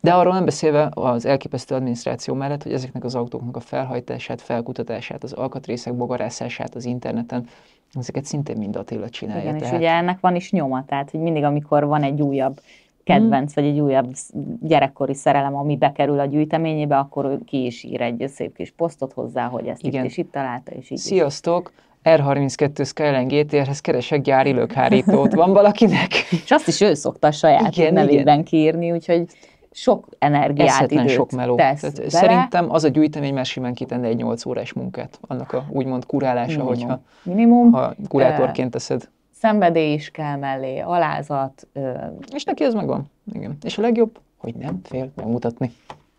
de arról nem beszélve az elképesztő adminisztráció mellett, hogy ezeknek az autóknak a felhajtását, felkutatását, az alkatrészek bogarászását az interneten, ezeket szintén mind Attila csinálja. Igen, tehát... és ugye ennek van is nyoma, tehát hogy mindig, amikor van egy újabb kedvenc, vagy egy újabb gyerekkori szerelem, ami bekerül a gyűjteményébe, akkor ő ki is ír egy szép kis posztot hozzá, hogy ezt Igen. itt és itt találta, és így Sziasztok! Is. R32 Skyline GTR-hez keresek gyári lökhárítót. Van valakinek? És azt is ő szokta a saját igen, nevében igen. kiírni, úgyhogy sok energiát, Eszetlen időt sok meló. Tesz Tehát bele. Szerintem az a gyűjtemény már simán kitenne egy 8 órás munkát, annak a úgymond kurálása, Minimum. hogyha Minimum. Ha kurátorként teszed. Szenvedély is kell mellé, alázat. Ö... És neki ez megvan. Igen. És a legjobb, hogy nem fél megmutatni.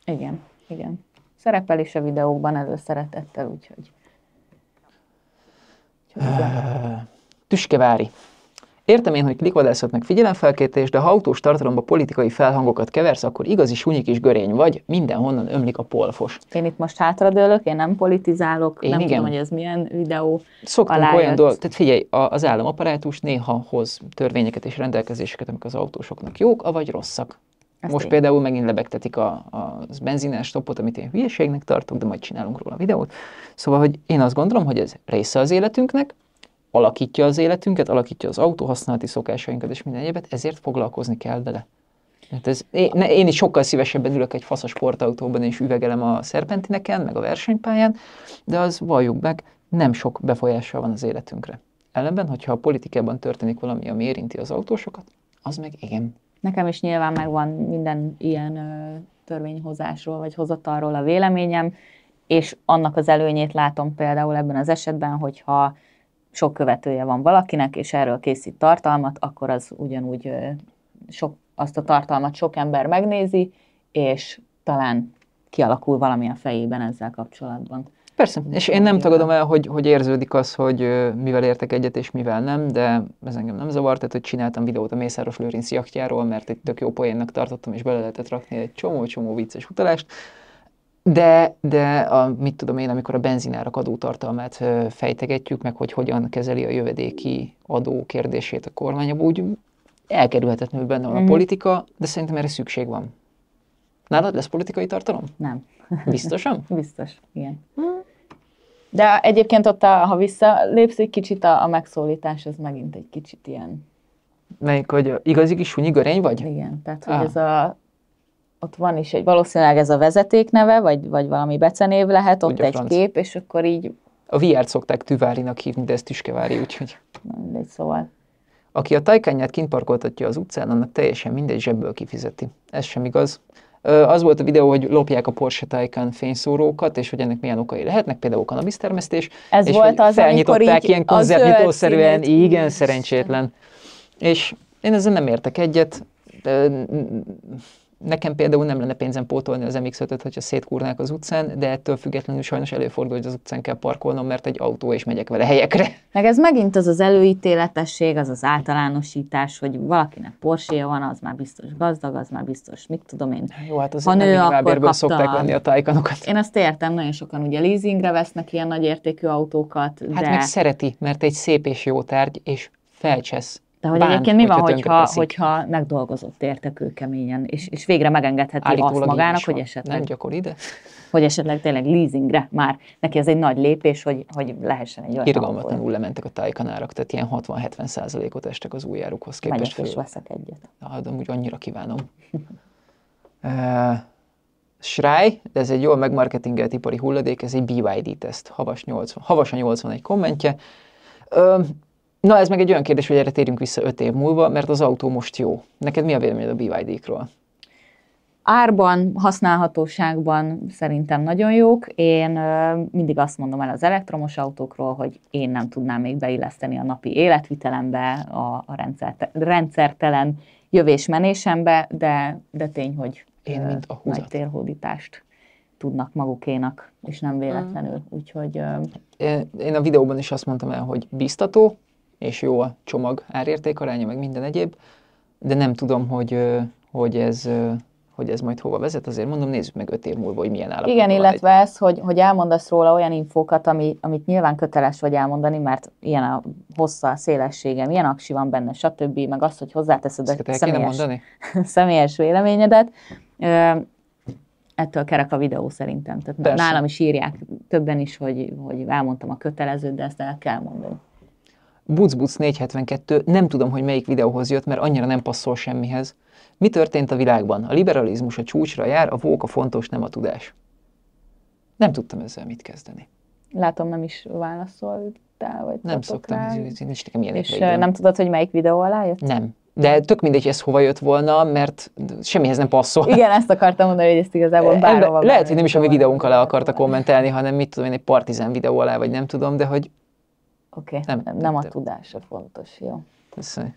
Igen, igen. Szerepel is a videókban előszeretettel, úgyhogy Tüskevári. Értem én, hogy klikvadászat meg figyelemfelkeltés, de ha autós tartalomba politikai felhangokat keversz, akkor igazi sunyik is görény vagy, mindenhonnan ömlik a polfos. Én itt most hátradőlök, én nem politizálok, én nem igen. tudom, hogy ez milyen videó Szoktunk alá olyan dolgot, tehát figyelj, az államaparátus néha hoz törvényeket és rendelkezéseket, amik az autósoknak jók, avagy rosszak. Ezt Most én. például megint lebegtetik a, a benzines topot, amit én hülyeségnek tartok, de majd csinálunk róla videót. Szóval, hogy én azt gondolom, hogy ez része az életünknek, alakítja az életünket, alakítja az autóhasználati szokásainkat és minden egyebet, ezért foglalkozni kell vele. Hát ez, én, ne, én is sokkal szívesebben ülök egy faszas sportautóban és üvegelem a szerpentineken, meg a versenypályán, de az valljuk meg, nem sok befolyással van az életünkre. Ellenben, hogyha a politikában történik valami, ami érinti az autósokat, az meg igen, Nekem is nyilván megvan minden ilyen törvényhozásról vagy hozatalról a véleményem, és annak az előnyét látom például ebben az esetben, hogyha sok követője van valakinek, és erről készít tartalmat, akkor az ugyanúgy sok, azt a tartalmat sok ember megnézi, és talán kialakul valami a fejében ezzel kapcsolatban. Persze, és én nem tagadom el, hogy, hogy érződik az, hogy mivel értek egyet és mivel nem, de ez engem nem zavar, tehát hogy csináltam videót a Mészáros Lőrinc jaktjáról, mert egy tök jó poénnak tartottam, és bele lehetett rakni egy csomó-csomó vicces utalást, de, de a, mit tudom én, amikor a benzinárak adótartalmát fejtegetjük, meg hogy hogyan kezeli a jövedéki adó kérdését a kormány, úgy elkerülhetetlenül benne van a mhm. politika, de szerintem erre szükség van. Nálad lesz politikai tartalom? Nem. Biztosan? Biztos, igen. Hmm. De egyébként ott, a, ha visszalépsz egy kicsit, a, a megszólítás az megint egy kicsit ilyen... Melyik, hogy igazi kis sunyi vagy? Igen, tehát hogy ah. ez a ott van is egy, valószínűleg ez a vezetékneve, vagy, vagy valami becenév lehet, ott Ugye egy franc. kép, és akkor így... A VR-t szokták Tüvárinak hívni, de ez Tüskevári, úgyhogy... Mindegy, szóval. Aki a tajkányát kint parkoltatja az utcán, annak teljesen mindegy zsebből kifizeti. Ez sem igaz. Az volt a videó, hogy lopják a Porsche Taycan fényszórókat, és hogy ennek milyen okai lehetnek, például kanabisztermesztés. Ez és volt az, így ilyen koncertnyitószerűen, igen, szerencsétlen. És én ezzel nem értek egyet, Nekem például nem lenne pénzem pótolni az MX-5-öt, hogyha szétkúrnák az utcán, de ettől függetlenül sajnos előfordul, hogy az utcán kell parkolnom, mert egy autó és megyek vele helyekre. Meg ez megint az az előítéletesség, az az általánosítás, hogy valakinek porsche van, az már biztos gazdag, az már biztos, mit tudom én. Jó, hát az nő, akkor szokták venni a tájkanokat. Én azt értem, nagyon sokan ugye leasingre vesznek ilyen nagy értékű autókat. Hát de... meg szereti, mert egy szép és jó tárgy, és felcsesz de hogy bánt, egyébként mi van, hogyha, hogyha, hogyha megdolgozott ő keményen, és, és végre megengedheti Állítólag azt magának, hogy esetleg... Nem gyakori, ide. Hogy esetleg tényleg leasingre már neki ez egy nagy lépés, hogy, hogy lehessen egy olyan Irgalmatlanul lementek a tájkanárak, tehát ilyen 60-70 százalékot estek az újjárukhoz képest. Megyek föl. és veszek egyet. de hát úgy annyira kívánom. uh, Shry, de ez egy jól megmarketingelt ipari hulladék, ez egy BYD teszt. Havas, 80, havas a 81 kommentje. Uh, Na, ez meg egy olyan kérdés, hogy erre térjünk vissza öt év múlva, mert az autó most jó. Neked mi a véleményed a BYD-król? Árban, használhatóságban szerintem nagyon jók. Én mindig azt mondom el az elektromos autókról, hogy én nem tudnám még beilleszteni a napi életvitelembe, a, a rendszerte, rendszertelen jövésmenésembe, de, de tény, hogy én, mint a húzat. nagy térhódítást tudnak magukénak, és nem véletlenül. Mm. Úgyhogy... Én a videóban is azt mondtam el, hogy biztató, és jó a csomag árértékaránya, meg minden egyéb, de nem tudom, hogy, hogy ez hogy ez majd hova vezet, azért mondom, nézzük meg öt év múlva, hogy milyen állapotban Igen, illetve egy... ez, hogy, hogy elmondasz róla olyan infókat, ami, amit nyilván köteles vagy elmondani, mert ilyen a hossza, a szélessége, milyen aksi van benne, stb., meg azt, hogy hozzáteszed Ezt a személyes, személyes véleményedet. Ö, ettől kerek a videó szerintem. Tehát Persze. nálam is írják többen is, hogy, hogy elmondtam a kötelezőt, de ezt el kell mondani. Bucbuc 472, nem tudom, hogy melyik videóhoz jött, mert annyira nem passzol semmihez. Mi történt a világban? A liberalizmus a csúcsra jár, a vók a fontos, nem a tudás. Nem tudtam ezzel mit kezdeni. Látom, nem is válaszoltál, vagy Nem szoktam, rá. Ez, nincs nekem ilyen És nem tudod, hogy melyik videó alá jött? Nem. De tök mindegy, ez hova jött volna, mert semmihez nem passzol. Igen, ezt akartam mondani, hogy ezt igazából bárhova. Lehet, hogy nem is a mi videónk alá akarta kommentelni, hanem mit tudom én, egy partizán videó alá, vagy nem tudom, de hogy Oké, okay. nem, nem, a tudása fontos, jó. Köszönöm.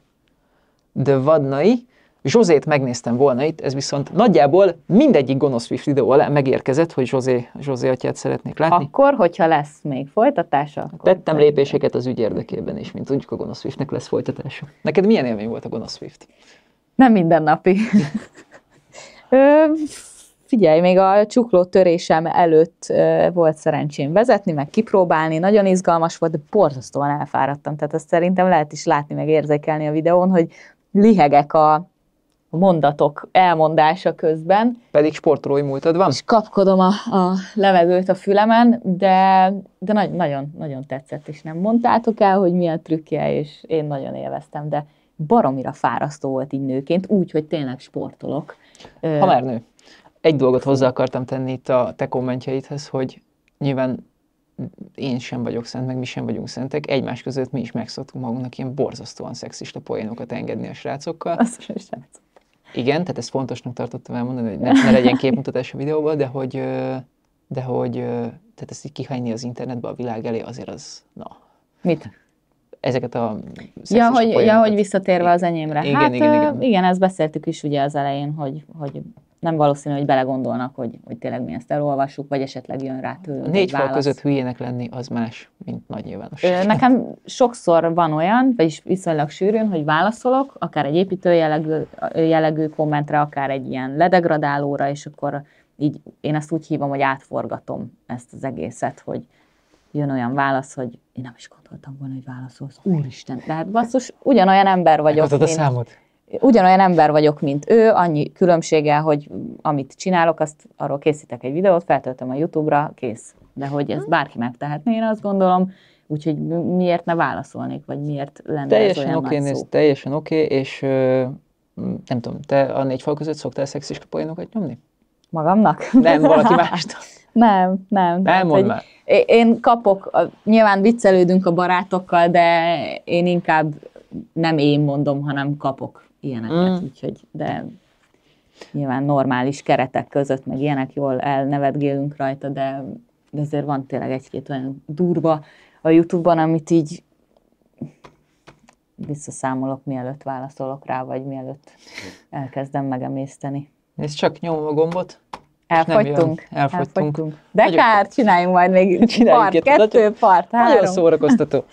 De vadnai, Zsózét megnéztem volna itt, ez viszont nagyjából mindegyik gonosz Swift videó alá megérkezett, hogy Zsózé, Zsózé atyát szeretnék látni. Akkor, hogyha lesz még folytatása, akkor... Tettem lépéseket az ügy érdekében is, mint tudjuk, a gonosz Swiftnek lesz folytatása. Neked milyen élmény volt a gonosz Swift? Nem mindennapi. figyelj, még a csukló törésem előtt volt szerencsém vezetni, meg kipróbálni, nagyon izgalmas volt, de borzasztóan elfáradtam. Tehát ezt szerintem lehet is látni, meg érzékelni a videón, hogy lihegek a, mondatok elmondása közben. Pedig sportolói múltad van? És kapkodom a, a levegőt a fülemen, de, de nagy, nagyon, nagyon tetszett, és nem mondtátok el, hogy milyen trükkje, és én nagyon élveztem, de baromira fárasztó volt így nőként, úgy, hogy tényleg sportolok. Ha már nő egy dolgot hozzá akartam tenni itt a te kommentjeidhez, hogy nyilván én sem vagyok szent, meg mi sem vagyunk szentek, egymás között mi is megszoktuk magunknak ilyen borzasztóan szexista poénokat engedni a srácokkal. Azt is srác. Igen, tehát ezt fontosnak tartottam elmondani, hogy ne, ne legyen képmutatás a videóban, de hogy, de hogy tehát ezt így kihányni az internetbe a világ elé azért az, na. Mit? Ezeket a ja hogy, ja, hogy visszatérve az enyémre. Igen, hát, igen, igen. igen, ezt beszéltük is ugye az elején, hogy, hogy nem valószínű, hogy belegondolnak, hogy, hogy tényleg mi ezt elolvassuk, vagy esetleg jön rá tőlünk. Négy fal között hülyének lenni az más, mint nagy nyilvánosság. Nekem sokszor van olyan, vagyis viszonylag sűrűn, hogy válaszolok, akár egy építő jellegű, jellegű kommentre, akár egy ilyen ledegradálóra, és akkor így én ezt úgy hívom, hogy átforgatom ezt az egészet, hogy jön olyan válasz, hogy én nem is gondoltam volna, hogy válaszolsz. Úristen, de hát basszus, ugyanolyan ember vagyok. Adod a számot? ugyanolyan ember vagyok, mint ő, annyi különbséggel, hogy amit csinálok, azt arról készítek egy videót, feltöltöm a YouTube-ra, kész. De hogy ezt bárki megtehetné, én azt gondolom, úgyhogy miért ne válaszolnék, vagy miért lenne teljesen ez olyan oké, nagy szó. Teljesen oké, és és nem tudom, te a négy fal között szoktál szexis poénokat nyomni? Magamnak? Nem, valaki mást. nem, nem. Nem, mondd Én kapok, nyilván viccelődünk a barátokkal, de én inkább nem én mondom, hanem kapok ilyeneket, mm. úgyhogy, de nyilván normális keretek között, meg ilyenek jól elnevetgélünk rajta, de, de azért van tényleg egy-két olyan durva a Youtube-ban, amit így visszaszámolok, mielőtt válaszolok rá, vagy mielőtt elkezdem megemészteni. És csak nyomom a gombot. Elfogytunk. elfogytunk. elfogytunk. De Nagyon kár, csináljunk majd még csináljunk part kettő, part három. Nagyon szórakoztató.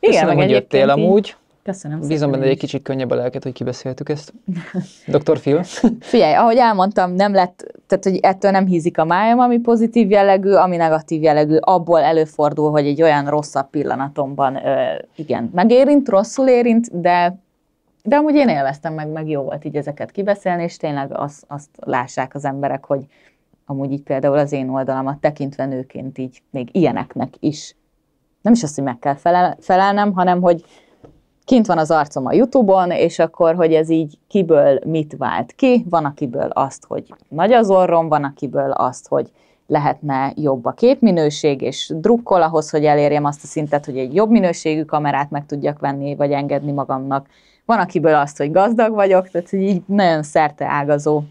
Köszönöm, Igen, hogy jöttél így. amúgy. Köszönöm Bízom benne, hogy egy kicsit könnyebb a lelket, hogy kibeszéltük ezt. Dr. Phil. Figyelj, ahogy elmondtam, nem lett, tehát hogy ettől nem hízik a májam, ami pozitív jellegű, ami negatív jellegű. Abból előfordul, hogy egy olyan rosszabb pillanatomban, ö, igen, megérint, rosszul érint, de de amúgy én élveztem meg, meg jó volt így ezeket kibeszélni, és tényleg azt, azt lássák az emberek, hogy amúgy így például az én oldalamat tekintve nőként így még ilyeneknek is. Nem is azt, hogy meg kell felel, felelnem, hanem hogy kint van az arcom a Youtube-on, és akkor, hogy ez így kiből mit vált ki, van akiből azt, hogy nagy az orrom, van akiből azt, hogy lehetne jobb a képminőség, és drukkol ahhoz, hogy elérjem azt a szintet, hogy egy jobb minőségű kamerát meg tudjak venni, vagy engedni magamnak. Van akiből azt, hogy gazdag vagyok, tehát így nagyon szerte ágazó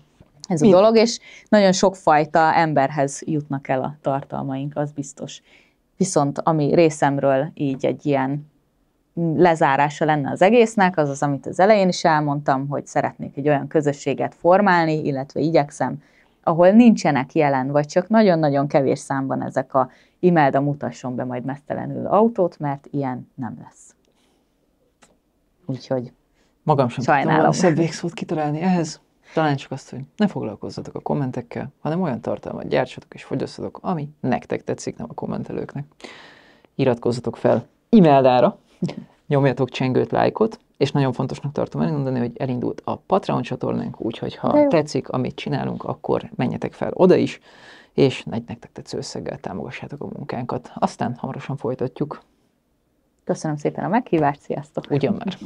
ez a Mi? dolog, és nagyon sokfajta emberhez jutnak el a tartalmaink, az biztos. Viszont ami részemről így egy ilyen lezárása lenne az egésznek, az az, amit az elején is elmondtam, hogy szeretnék egy olyan közösséget formálni, illetve igyekszem, ahol nincsenek jelen, vagy csak nagyon-nagyon kevés számban ezek a imelda mutasson be majd mesztelenül autót, mert ilyen nem lesz. Úgyhogy Magam sem sajnálom. tudtam szebb végszót kitalálni ehhez. Talán csak azt, hogy ne foglalkozzatok a kommentekkel, hanem olyan tartalmat gyártsatok és fogyasztatok, ami nektek tetszik, nem a kommentelőknek. Iratkozzatok fel Imeldára, nyomjatok csengőt, lájkot, és nagyon fontosnak tartom elmondani, hogy elindult a Patreon csatornánk, úgyhogy ha tetszik, amit csinálunk, akkor menjetek fel oda is, és egy nektek tetsző összeggel támogassátok a munkánkat. Aztán hamarosan folytatjuk. Köszönöm szépen a meghívást, sziasztok! Ugyan már!